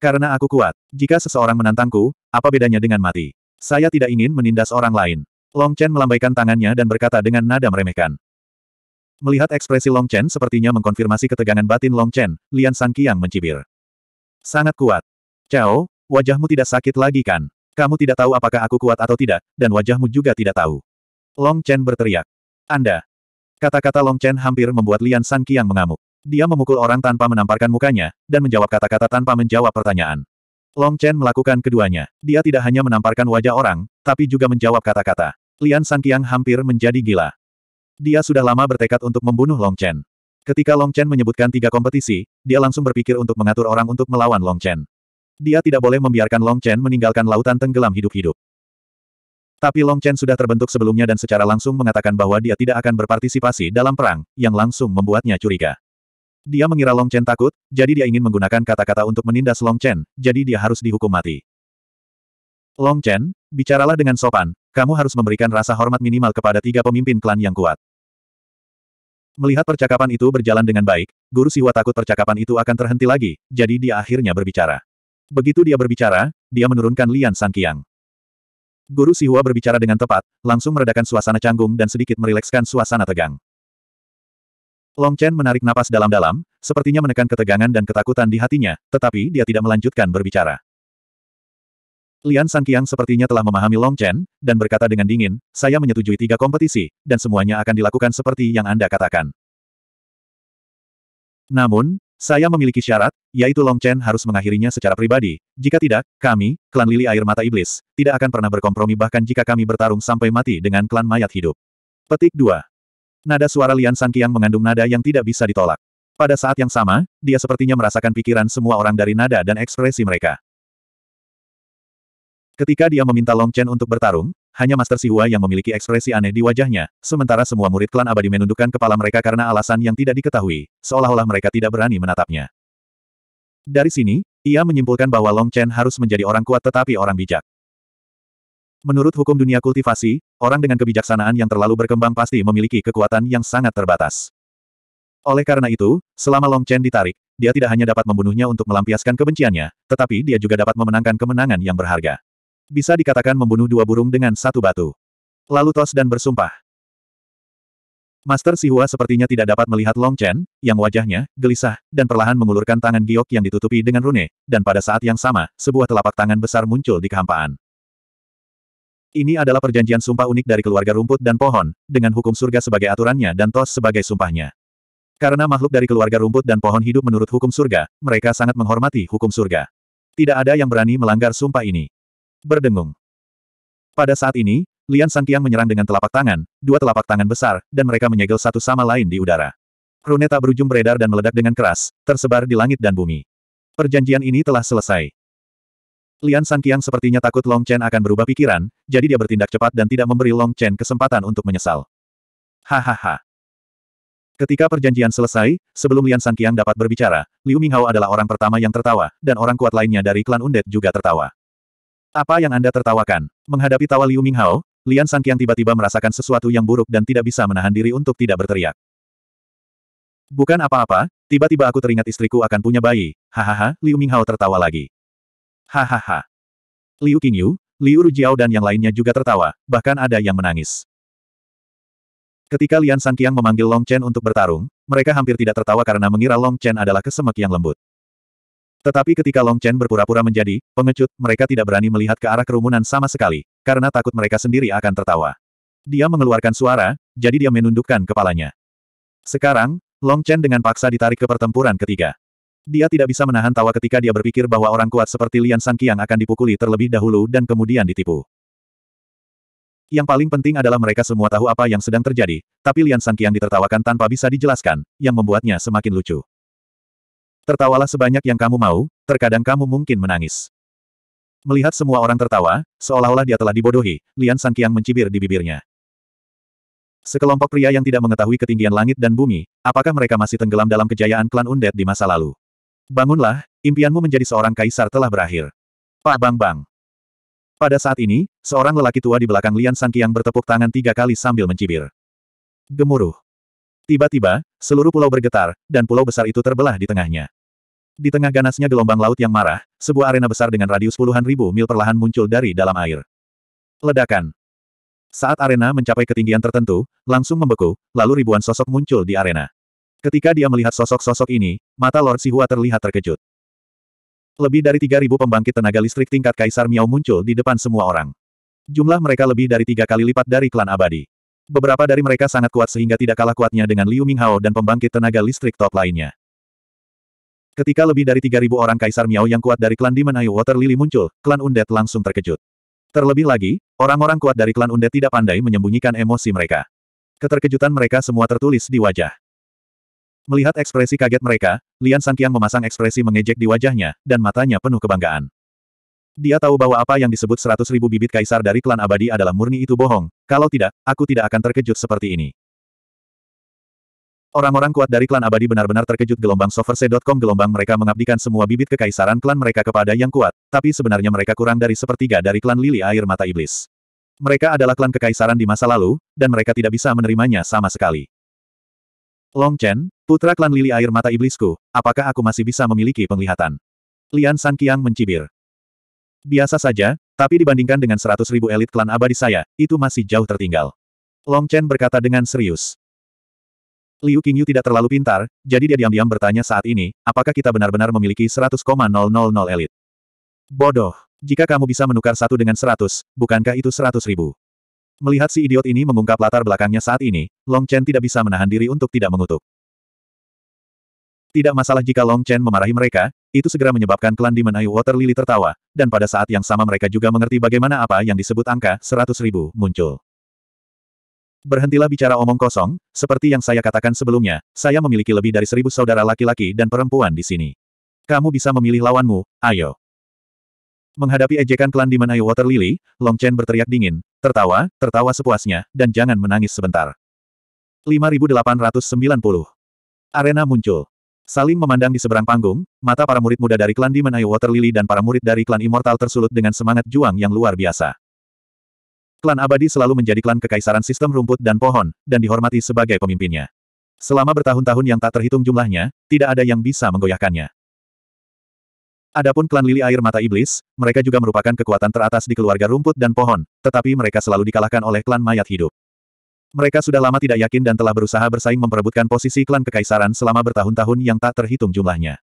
S1: "Karena aku kuat. Jika seseorang menantangku, apa bedanya dengan mati? Saya tidak ingin menindas orang lain." Long Chen melambaikan tangannya dan berkata dengan nada meremehkan, Melihat ekspresi Long Chen sepertinya mengkonfirmasi ketegangan batin Long Chen, Lian Sanqiang mencibir. Sangat kuat. Cao, wajahmu tidak sakit lagi kan? Kamu tidak tahu apakah aku kuat atau tidak, dan wajahmu juga tidak tahu. Long Chen berteriak. Anda. Kata-kata Long Chen hampir membuat Lian Sanqiang mengamuk. Dia memukul orang tanpa menamparkan mukanya, dan menjawab kata-kata tanpa menjawab pertanyaan. Long Chen melakukan keduanya. Dia tidak hanya menamparkan wajah orang, tapi juga menjawab kata-kata. Lian Sanqiang hampir menjadi gila. Dia sudah lama bertekad untuk membunuh Long Chen. Ketika Long Chen menyebutkan tiga kompetisi, dia langsung berpikir untuk mengatur orang untuk melawan Long Chen. Dia tidak boleh membiarkan Long Chen meninggalkan lautan tenggelam hidup-hidup. Tapi Long Chen sudah terbentuk sebelumnya dan secara langsung mengatakan bahwa dia tidak akan berpartisipasi dalam perang, yang langsung membuatnya curiga. Dia mengira Long Chen takut, jadi dia ingin menggunakan kata-kata untuk menindas Long Chen, jadi dia harus dihukum mati. Long Chen, bicaralah dengan sopan, kamu harus memberikan rasa hormat minimal kepada tiga pemimpin klan yang kuat. Melihat percakapan itu berjalan dengan baik, Guru Siwa takut percakapan itu akan terhenti lagi, jadi dia akhirnya berbicara. Begitu dia berbicara, dia menurunkan Lian Sangkiang. Guru Siwa berbicara dengan tepat, langsung meredakan suasana canggung dan sedikit merilekskan suasana tegang. Long Chen menarik napas dalam-dalam, sepertinya menekan ketegangan dan ketakutan di hatinya, tetapi dia tidak melanjutkan berbicara. Lian Sangkiang sepertinya telah memahami Long Chen, dan berkata dengan dingin, saya menyetujui tiga kompetisi, dan semuanya akan dilakukan seperti yang Anda katakan. Namun, saya memiliki syarat, yaitu Long Chen harus mengakhirinya secara pribadi. Jika tidak, kami, klan lili air mata iblis, tidak akan pernah berkompromi bahkan jika kami bertarung sampai mati dengan klan mayat hidup. Petik 2. Nada suara Lian Sangkiang mengandung nada yang tidak bisa ditolak. Pada saat yang sama, dia sepertinya merasakan pikiran semua orang dari nada dan ekspresi mereka. Ketika dia meminta Long Chen untuk bertarung, hanya Master Sihua yang memiliki ekspresi aneh di wajahnya, sementara semua murid klan abadi menundukkan kepala mereka karena alasan yang tidak diketahui, seolah-olah mereka tidak berani menatapnya. Dari sini, ia menyimpulkan bahwa Long Chen harus menjadi orang kuat tetapi orang bijak. Menurut hukum dunia kultivasi, orang dengan kebijaksanaan yang terlalu berkembang pasti memiliki kekuatan yang sangat terbatas. Oleh karena itu, selama Long Chen ditarik, dia tidak hanya dapat membunuhnya untuk melampiaskan kebenciannya, tetapi dia juga dapat memenangkan kemenangan yang berharga. Bisa dikatakan membunuh dua burung dengan satu batu. Lalu tos dan bersumpah. Master Sihua sepertinya tidak dapat melihat Long Chen, yang wajahnya, gelisah, dan perlahan mengulurkan tangan giok yang ditutupi dengan rune, dan pada saat yang sama, sebuah telapak tangan besar muncul di kehampaan. Ini adalah perjanjian sumpah unik dari keluarga rumput dan pohon, dengan hukum surga sebagai aturannya dan tos sebagai sumpahnya. Karena makhluk dari keluarga rumput dan pohon hidup menurut hukum surga, mereka sangat menghormati hukum surga. Tidak ada yang berani melanggar sumpah ini berdengung. Pada saat ini, Lian Santiang menyerang dengan telapak tangan, dua telapak tangan besar, dan mereka menyegel satu sama lain di udara. Runeta berujung beredar dan meledak dengan keras, tersebar di langit dan bumi. Perjanjian ini telah selesai. Lian Santiang sepertinya takut Long Chen akan berubah pikiran, jadi dia bertindak cepat dan tidak memberi Long Chen kesempatan untuk menyesal. Hahaha. Ketika perjanjian selesai, sebelum Lian Santiang dapat berbicara, Liu Minghao adalah orang pertama yang tertawa, dan orang kuat lainnya dari klan Undet juga tertawa. Apa yang Anda tertawakan? Menghadapi tawa Liu Minghao, Lian Sangkiang tiba-tiba merasakan sesuatu yang buruk dan tidak bisa menahan diri untuk tidak berteriak. Bukan apa-apa, tiba-tiba aku teringat istriku akan punya bayi. Hahaha, Liu Minghao tertawa lagi. Hahaha. Liu Qingyu, Liu Rujiao dan yang lainnya juga tertawa, bahkan ada yang menangis. Ketika Lian Sangkiang memanggil Long Chen untuk bertarung, mereka hampir tidak tertawa karena mengira Long Chen adalah kesemek yang lembut. Tetapi ketika Long Chen berpura-pura menjadi pengecut, mereka tidak berani melihat ke arah kerumunan sama sekali, karena takut mereka sendiri akan tertawa. Dia mengeluarkan suara, jadi dia menundukkan kepalanya. Sekarang, Long Chen dengan paksa ditarik ke pertempuran ketiga. Dia tidak bisa menahan tawa ketika dia berpikir bahwa orang kuat seperti Lian Sangqiang akan dipukuli terlebih dahulu dan kemudian ditipu. Yang paling penting adalah mereka semua tahu apa yang sedang terjadi, tapi Lian Sangqiang ditertawakan tanpa bisa dijelaskan, yang membuatnya semakin lucu. Tertawalah sebanyak yang kamu mau, terkadang kamu mungkin menangis. Melihat semua orang tertawa, seolah-olah dia telah dibodohi, Lian Sangkiang mencibir di bibirnya. Sekelompok pria yang tidak mengetahui ketinggian langit dan bumi, apakah mereka masih tenggelam dalam kejayaan klan Undead di masa lalu? Bangunlah, impianmu menjadi seorang kaisar telah berakhir. Pak Bang Bang. Pada saat ini, seorang lelaki tua di belakang Lian Sangkiang bertepuk tangan tiga kali sambil mencibir. Gemuruh. Tiba-tiba, seluruh pulau bergetar, dan pulau besar itu terbelah di tengahnya. Di tengah ganasnya gelombang laut yang marah, sebuah arena besar dengan radius puluhan ribu mil perlahan muncul dari dalam air. Ledakan. Saat arena mencapai ketinggian tertentu, langsung membeku, lalu ribuan sosok muncul di arena. Ketika dia melihat sosok-sosok ini, mata Lord Sihua terlihat terkejut. Lebih dari 3.000 pembangkit tenaga listrik tingkat Kaisar Miao muncul di depan semua orang. Jumlah mereka lebih dari tiga kali lipat dari klan abadi. Beberapa dari mereka sangat kuat sehingga tidak kalah kuatnya dengan Liu Minghao dan pembangkit tenaga listrik top lainnya. Ketika lebih dari 3.000 orang Kaisar Miao yang kuat dari klan Demon Eye Water Lily muncul, klan Undead langsung terkejut. Terlebih lagi, orang-orang kuat dari klan Undead tidak pandai menyembunyikan emosi mereka. Keterkejutan mereka semua tertulis di wajah. Melihat ekspresi kaget mereka, Lian Sangkiang memasang ekspresi mengejek di wajahnya, dan matanya penuh kebanggaan. Dia tahu bahwa apa yang disebut seratus ribu bibit kaisar dari klan abadi adalah murni itu bohong, kalau tidak, aku tidak akan terkejut seperti ini. Orang-orang kuat dari klan abadi benar-benar terkejut gelombang soverse.com gelombang mereka mengabdikan semua bibit kekaisaran klan mereka kepada yang kuat, tapi sebenarnya mereka kurang dari sepertiga dari klan lili air mata iblis. Mereka adalah klan kekaisaran di masa lalu, dan mereka tidak bisa menerimanya sama sekali. Long Chen, putra klan lili air mata iblisku, apakah aku masih bisa memiliki penglihatan? Lian San Qiang mencibir. Biasa saja, tapi dibandingkan dengan seratus ribu elit klan abadi saya, itu masih jauh tertinggal. Long Chen berkata dengan serius. Liu Qingyu tidak terlalu pintar, jadi dia diam-diam bertanya saat ini, apakah kita benar-benar memiliki 100,000 elit? Bodoh. Jika kamu bisa menukar satu dengan seratus, bukankah itu seratus ribu? Melihat si idiot ini mengungkap latar belakangnya saat ini, Long Chen tidak bisa menahan diri untuk tidak mengutuk. Tidak masalah jika Long Chen memarahi mereka, itu segera menyebabkan klan Demon Eye Water Lily tertawa, dan pada saat yang sama mereka juga mengerti bagaimana apa yang disebut angka 100 ribu muncul. Berhentilah bicara omong kosong, seperti yang saya katakan sebelumnya, saya memiliki lebih dari seribu saudara laki-laki dan perempuan di sini. Kamu bisa memilih lawanmu, ayo. Menghadapi ejekan klan Demon Eye Water Lily, Long Chen berteriak dingin, tertawa, tertawa sepuasnya, dan jangan menangis sebentar. 5890 Arena muncul. Saling memandang di seberang panggung, mata para murid muda dari klan Demon Eye Water Lily dan para murid dari klan Immortal tersulut dengan semangat juang yang luar biasa. Klan Abadi selalu menjadi klan kekaisaran sistem rumput dan pohon, dan dihormati sebagai pemimpinnya. Selama bertahun-tahun yang tak terhitung jumlahnya, tidak ada yang bisa menggoyahkannya. Adapun klan Lili Air Mata Iblis, mereka juga merupakan kekuatan teratas di keluarga rumput dan pohon, tetapi mereka selalu dikalahkan oleh klan mayat hidup. Mereka sudah lama tidak yakin dan telah berusaha bersaing memperebutkan posisi klan kekaisaran selama bertahun-tahun yang tak terhitung jumlahnya.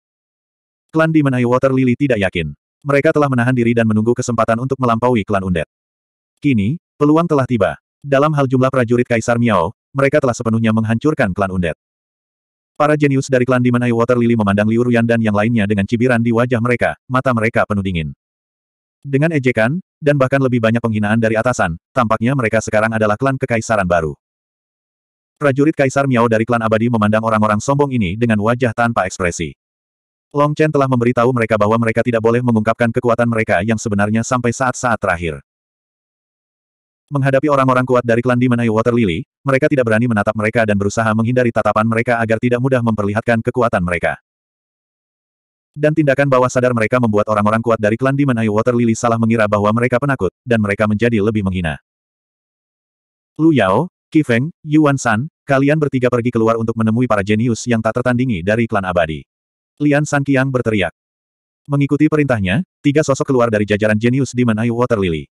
S1: Klan di Menai Water Lily tidak yakin. Mereka telah menahan diri dan menunggu kesempatan untuk melampaui klan Undet. Kini, peluang telah tiba. Dalam hal jumlah prajurit Kaisar Miao, mereka telah sepenuhnya menghancurkan klan Undet. Para jenius dari klan di Menai Water Lily memandang Liu Ruyan dan yang lainnya dengan cibiran di wajah mereka, mata mereka penuh dingin. Dengan ejekan, dan bahkan lebih banyak penghinaan dari atasan, tampaknya mereka sekarang adalah klan kekaisaran baru. Prajurit Kaisar Miao dari klan abadi memandang orang-orang sombong ini dengan wajah tanpa ekspresi. Long Chen telah memberitahu mereka bahwa mereka tidak boleh mengungkapkan kekuatan mereka yang sebenarnya sampai saat-saat terakhir. Menghadapi orang-orang kuat dari klan Di Eye Water Lily, mereka tidak berani menatap mereka dan berusaha menghindari tatapan mereka agar tidak mudah memperlihatkan kekuatan mereka dan tindakan bawah sadar mereka membuat orang-orang kuat dari klan Demon Eye Water Lily salah mengira bahwa mereka penakut, dan mereka menjadi lebih menghina. Lu Yao, Qi Kifeng, Yuan San, kalian bertiga pergi keluar untuk menemui para jenius yang tak tertandingi dari klan abadi. Lian San Qiang berteriak. Mengikuti perintahnya, tiga sosok keluar dari jajaran jenius Demon Eye Water Lily.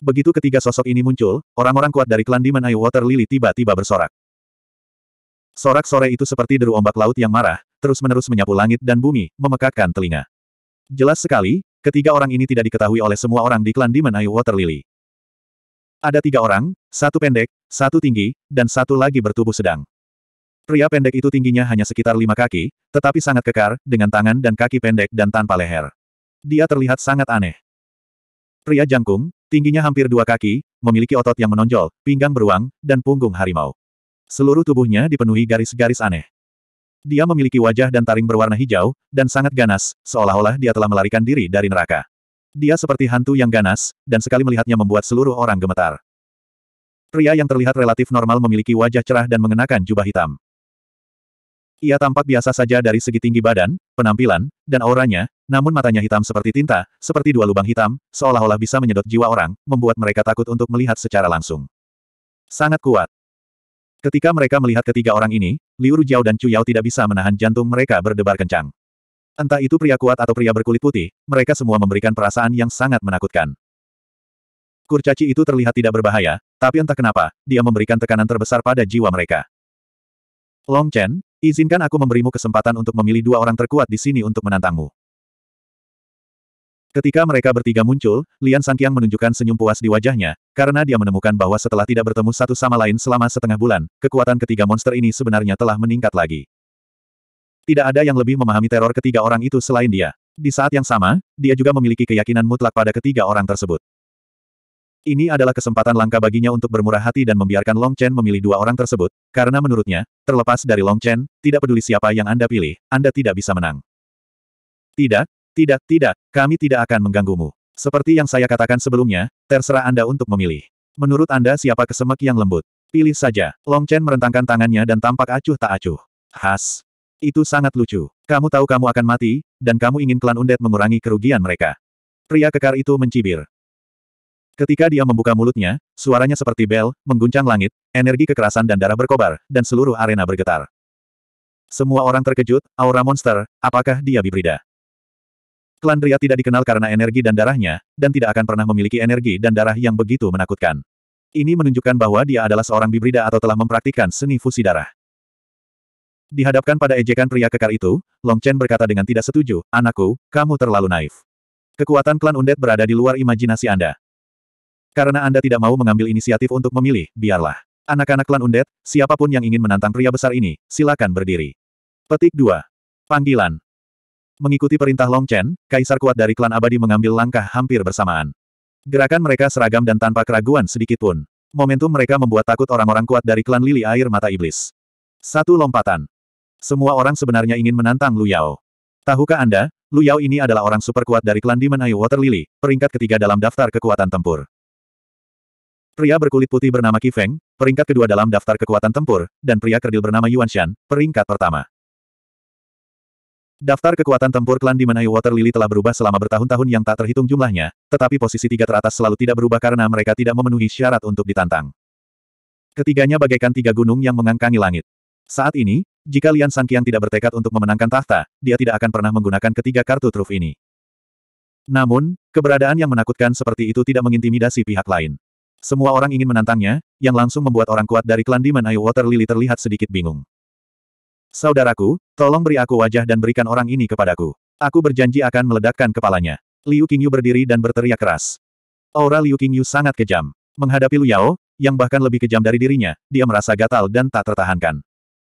S1: Begitu ketiga sosok ini muncul, orang-orang kuat dari klan Demon Eye Water Lily tiba-tiba bersorak. Sorak sore itu seperti deru ombak laut yang marah, terus-menerus menyapu langit dan bumi, memekakkan telinga. Jelas sekali, ketiga orang ini tidak diketahui oleh semua orang di klan Demon Eye Water Lily. Ada tiga orang, satu pendek, satu tinggi, dan satu lagi bertubuh sedang. Pria pendek itu tingginya hanya sekitar lima kaki, tetapi sangat kekar, dengan tangan dan kaki pendek dan tanpa leher. Dia terlihat sangat aneh. Pria jangkung, tingginya hampir dua kaki, memiliki otot yang menonjol, pinggang beruang, dan punggung harimau. Seluruh tubuhnya dipenuhi garis-garis aneh. Dia memiliki wajah dan taring berwarna hijau, dan sangat ganas, seolah-olah dia telah melarikan diri dari neraka. Dia seperti hantu yang ganas, dan sekali melihatnya membuat seluruh orang gemetar. Pria yang terlihat relatif normal memiliki wajah cerah dan mengenakan jubah hitam. Ia tampak biasa saja dari segi tinggi badan, penampilan, dan auranya, namun matanya hitam seperti tinta, seperti dua lubang hitam, seolah-olah bisa menyedot jiwa orang, membuat mereka takut untuk melihat secara langsung. Sangat kuat. Ketika mereka melihat ketiga orang ini, Liu Rujiao dan Chu Yao tidak bisa menahan jantung mereka berdebar kencang. Entah itu pria kuat atau pria berkulit putih, mereka semua memberikan perasaan yang sangat menakutkan. Kurcaci itu terlihat tidak berbahaya, tapi entah kenapa, dia memberikan tekanan terbesar pada jiwa mereka. Long Chen, izinkan aku memberimu kesempatan untuk memilih dua orang terkuat di sini untuk menantangmu. Ketika mereka bertiga muncul, Lian Sangkiang menunjukkan senyum puas di wajahnya, karena dia menemukan bahwa setelah tidak bertemu satu sama lain selama setengah bulan, kekuatan ketiga monster ini sebenarnya telah meningkat lagi. Tidak ada yang lebih memahami teror ketiga orang itu selain dia. Di saat yang sama, dia juga memiliki keyakinan mutlak pada ketiga orang tersebut. Ini adalah kesempatan langka baginya untuk bermurah hati dan membiarkan Long Chen memilih dua orang tersebut, karena menurutnya, terlepas dari Long Chen, tidak peduli siapa yang Anda pilih, Anda tidak bisa menang. Tidak, tidak, tidak, kami tidak akan mengganggumu. Seperti yang saya katakan sebelumnya, terserah Anda untuk memilih. Menurut Anda siapa kesemek yang lembut? Pilih saja. Long Chen merentangkan tangannya dan tampak acuh tak acuh. Has. Itu sangat lucu. Kamu tahu kamu akan mati, dan kamu ingin klan undet mengurangi kerugian mereka. Pria kekar itu mencibir. Ketika dia membuka mulutnya, suaranya seperti bel, mengguncang langit, energi kekerasan dan darah berkobar, dan seluruh arena bergetar. Semua orang terkejut, aura monster, apakah dia bibrida? Klan Ria tidak dikenal karena energi dan darahnya, dan tidak akan pernah memiliki energi dan darah yang begitu menakutkan. Ini menunjukkan bahwa dia adalah seorang bibrida atau telah mempraktikkan seni fusi darah. Dihadapkan pada ejekan pria kekar itu, Long Chen berkata dengan tidak setuju, Anakku, kamu terlalu naif. Kekuatan klan Undet berada di luar imajinasi Anda. Karena Anda tidak mau mengambil inisiatif untuk memilih, biarlah. Anak-anak klan Undet, siapapun yang ingin menantang pria besar ini, silakan berdiri. Petik 2. Panggilan. Mengikuti perintah Long Chen, kaisar kuat dari klan abadi mengambil langkah hampir bersamaan. Gerakan mereka seragam dan tanpa keraguan sedikit pun. Momentum mereka membuat takut orang-orang kuat dari klan lili air mata iblis. Satu lompatan. Semua orang sebenarnya ingin menantang Lu Yao. Tahukah Anda, Lu Yao ini adalah orang super kuat dari klan Demon Eye Water Lily, peringkat ketiga dalam daftar kekuatan tempur. Pria berkulit putih bernama Ki Feng, peringkat kedua dalam daftar kekuatan tempur, dan pria kerdil bernama Yuan Shan, peringkat pertama. Daftar kekuatan tempur klan di Menai Water Lily telah berubah selama bertahun-tahun yang tak terhitung jumlahnya, tetapi posisi tiga teratas selalu tidak berubah karena mereka tidak memenuhi syarat untuk ditantang. Ketiganya bagaikan tiga gunung yang mengangkangi langit. Saat ini, jika Lian Sangkiang tidak bertekad untuk memenangkan tahta, dia tidak akan pernah menggunakan ketiga kartu truf ini. Namun, keberadaan yang menakutkan seperti itu tidak mengintimidasi pihak lain. Semua orang ingin menantangnya, yang langsung membuat orang kuat dari klan Demon Eye Water Lily terlihat sedikit bingung. Saudaraku, tolong beri aku wajah dan berikan orang ini kepadaku. Aku berjanji akan meledakkan kepalanya. Liu Qingyu berdiri dan berteriak keras. Aura Liu Qingyu sangat kejam. Menghadapi Lu Yao, yang bahkan lebih kejam dari dirinya, dia merasa gatal dan tak tertahankan.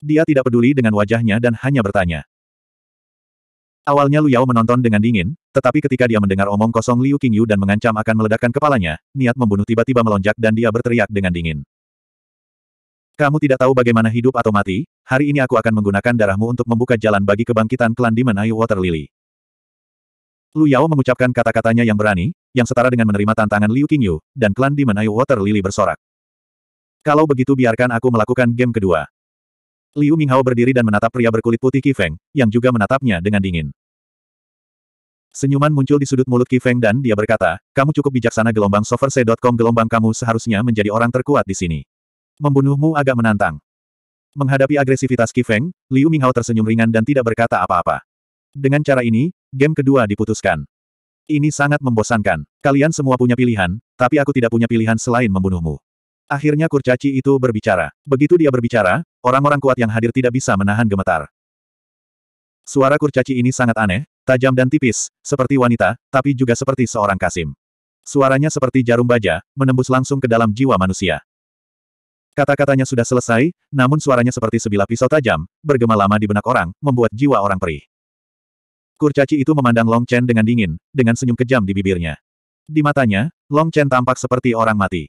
S1: Dia tidak peduli dengan wajahnya dan hanya bertanya. Awalnya Lu Yao menonton dengan dingin, tetapi ketika dia mendengar omong kosong Liu Qingyu dan mengancam akan meledakkan kepalanya, niat membunuh tiba-tiba melonjak dan dia berteriak dengan dingin. Kamu tidak tahu bagaimana hidup atau mati, hari ini aku akan menggunakan darahmu untuk membuka jalan bagi kebangkitan klan di Eye Water Lily. Lu Yao mengucapkan kata-katanya yang berani, yang setara dengan menerima tantangan Liu Qingyu, dan klan di Eye Water Lily bersorak. Kalau begitu biarkan aku melakukan game kedua. Liu Minghao berdiri dan menatap pria berkulit putih Kifeng, yang juga menatapnya dengan dingin. Senyuman muncul di sudut mulut Kifeng dan dia berkata, kamu cukup bijaksana gelombang soverse.com gelombang kamu seharusnya menjadi orang terkuat di sini. Membunuhmu agak menantang. Menghadapi agresivitas Kifeng, Liu Minghao tersenyum ringan dan tidak berkata apa-apa. Dengan cara ini, game kedua diputuskan. Ini sangat membosankan. Kalian semua punya pilihan, tapi aku tidak punya pilihan selain membunuhmu. Akhirnya kurcaci itu berbicara. Begitu dia berbicara, orang-orang kuat yang hadir tidak bisa menahan gemetar. Suara kurcaci ini sangat aneh, tajam dan tipis, seperti wanita, tapi juga seperti seorang kasim. Suaranya seperti jarum baja, menembus langsung ke dalam jiwa manusia. Kata-katanya sudah selesai, namun suaranya seperti sebilah pisau tajam, bergema lama di benak orang, membuat jiwa orang perih. Kurcaci itu memandang Long Chen dengan dingin, dengan senyum kejam di bibirnya. Di matanya, Long Chen tampak seperti orang mati.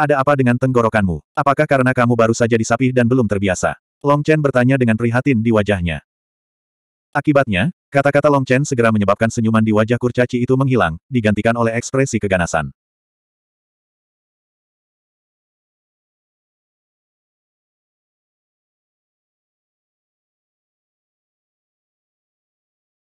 S1: Ada apa dengan tenggorokanmu? Apakah karena kamu baru saja disapih dan belum terbiasa? Long Chen bertanya dengan prihatin di wajahnya. Akibatnya, kata-kata Long Chen segera menyebabkan senyuman di wajah kurcaci itu menghilang, digantikan oleh ekspresi keganasan.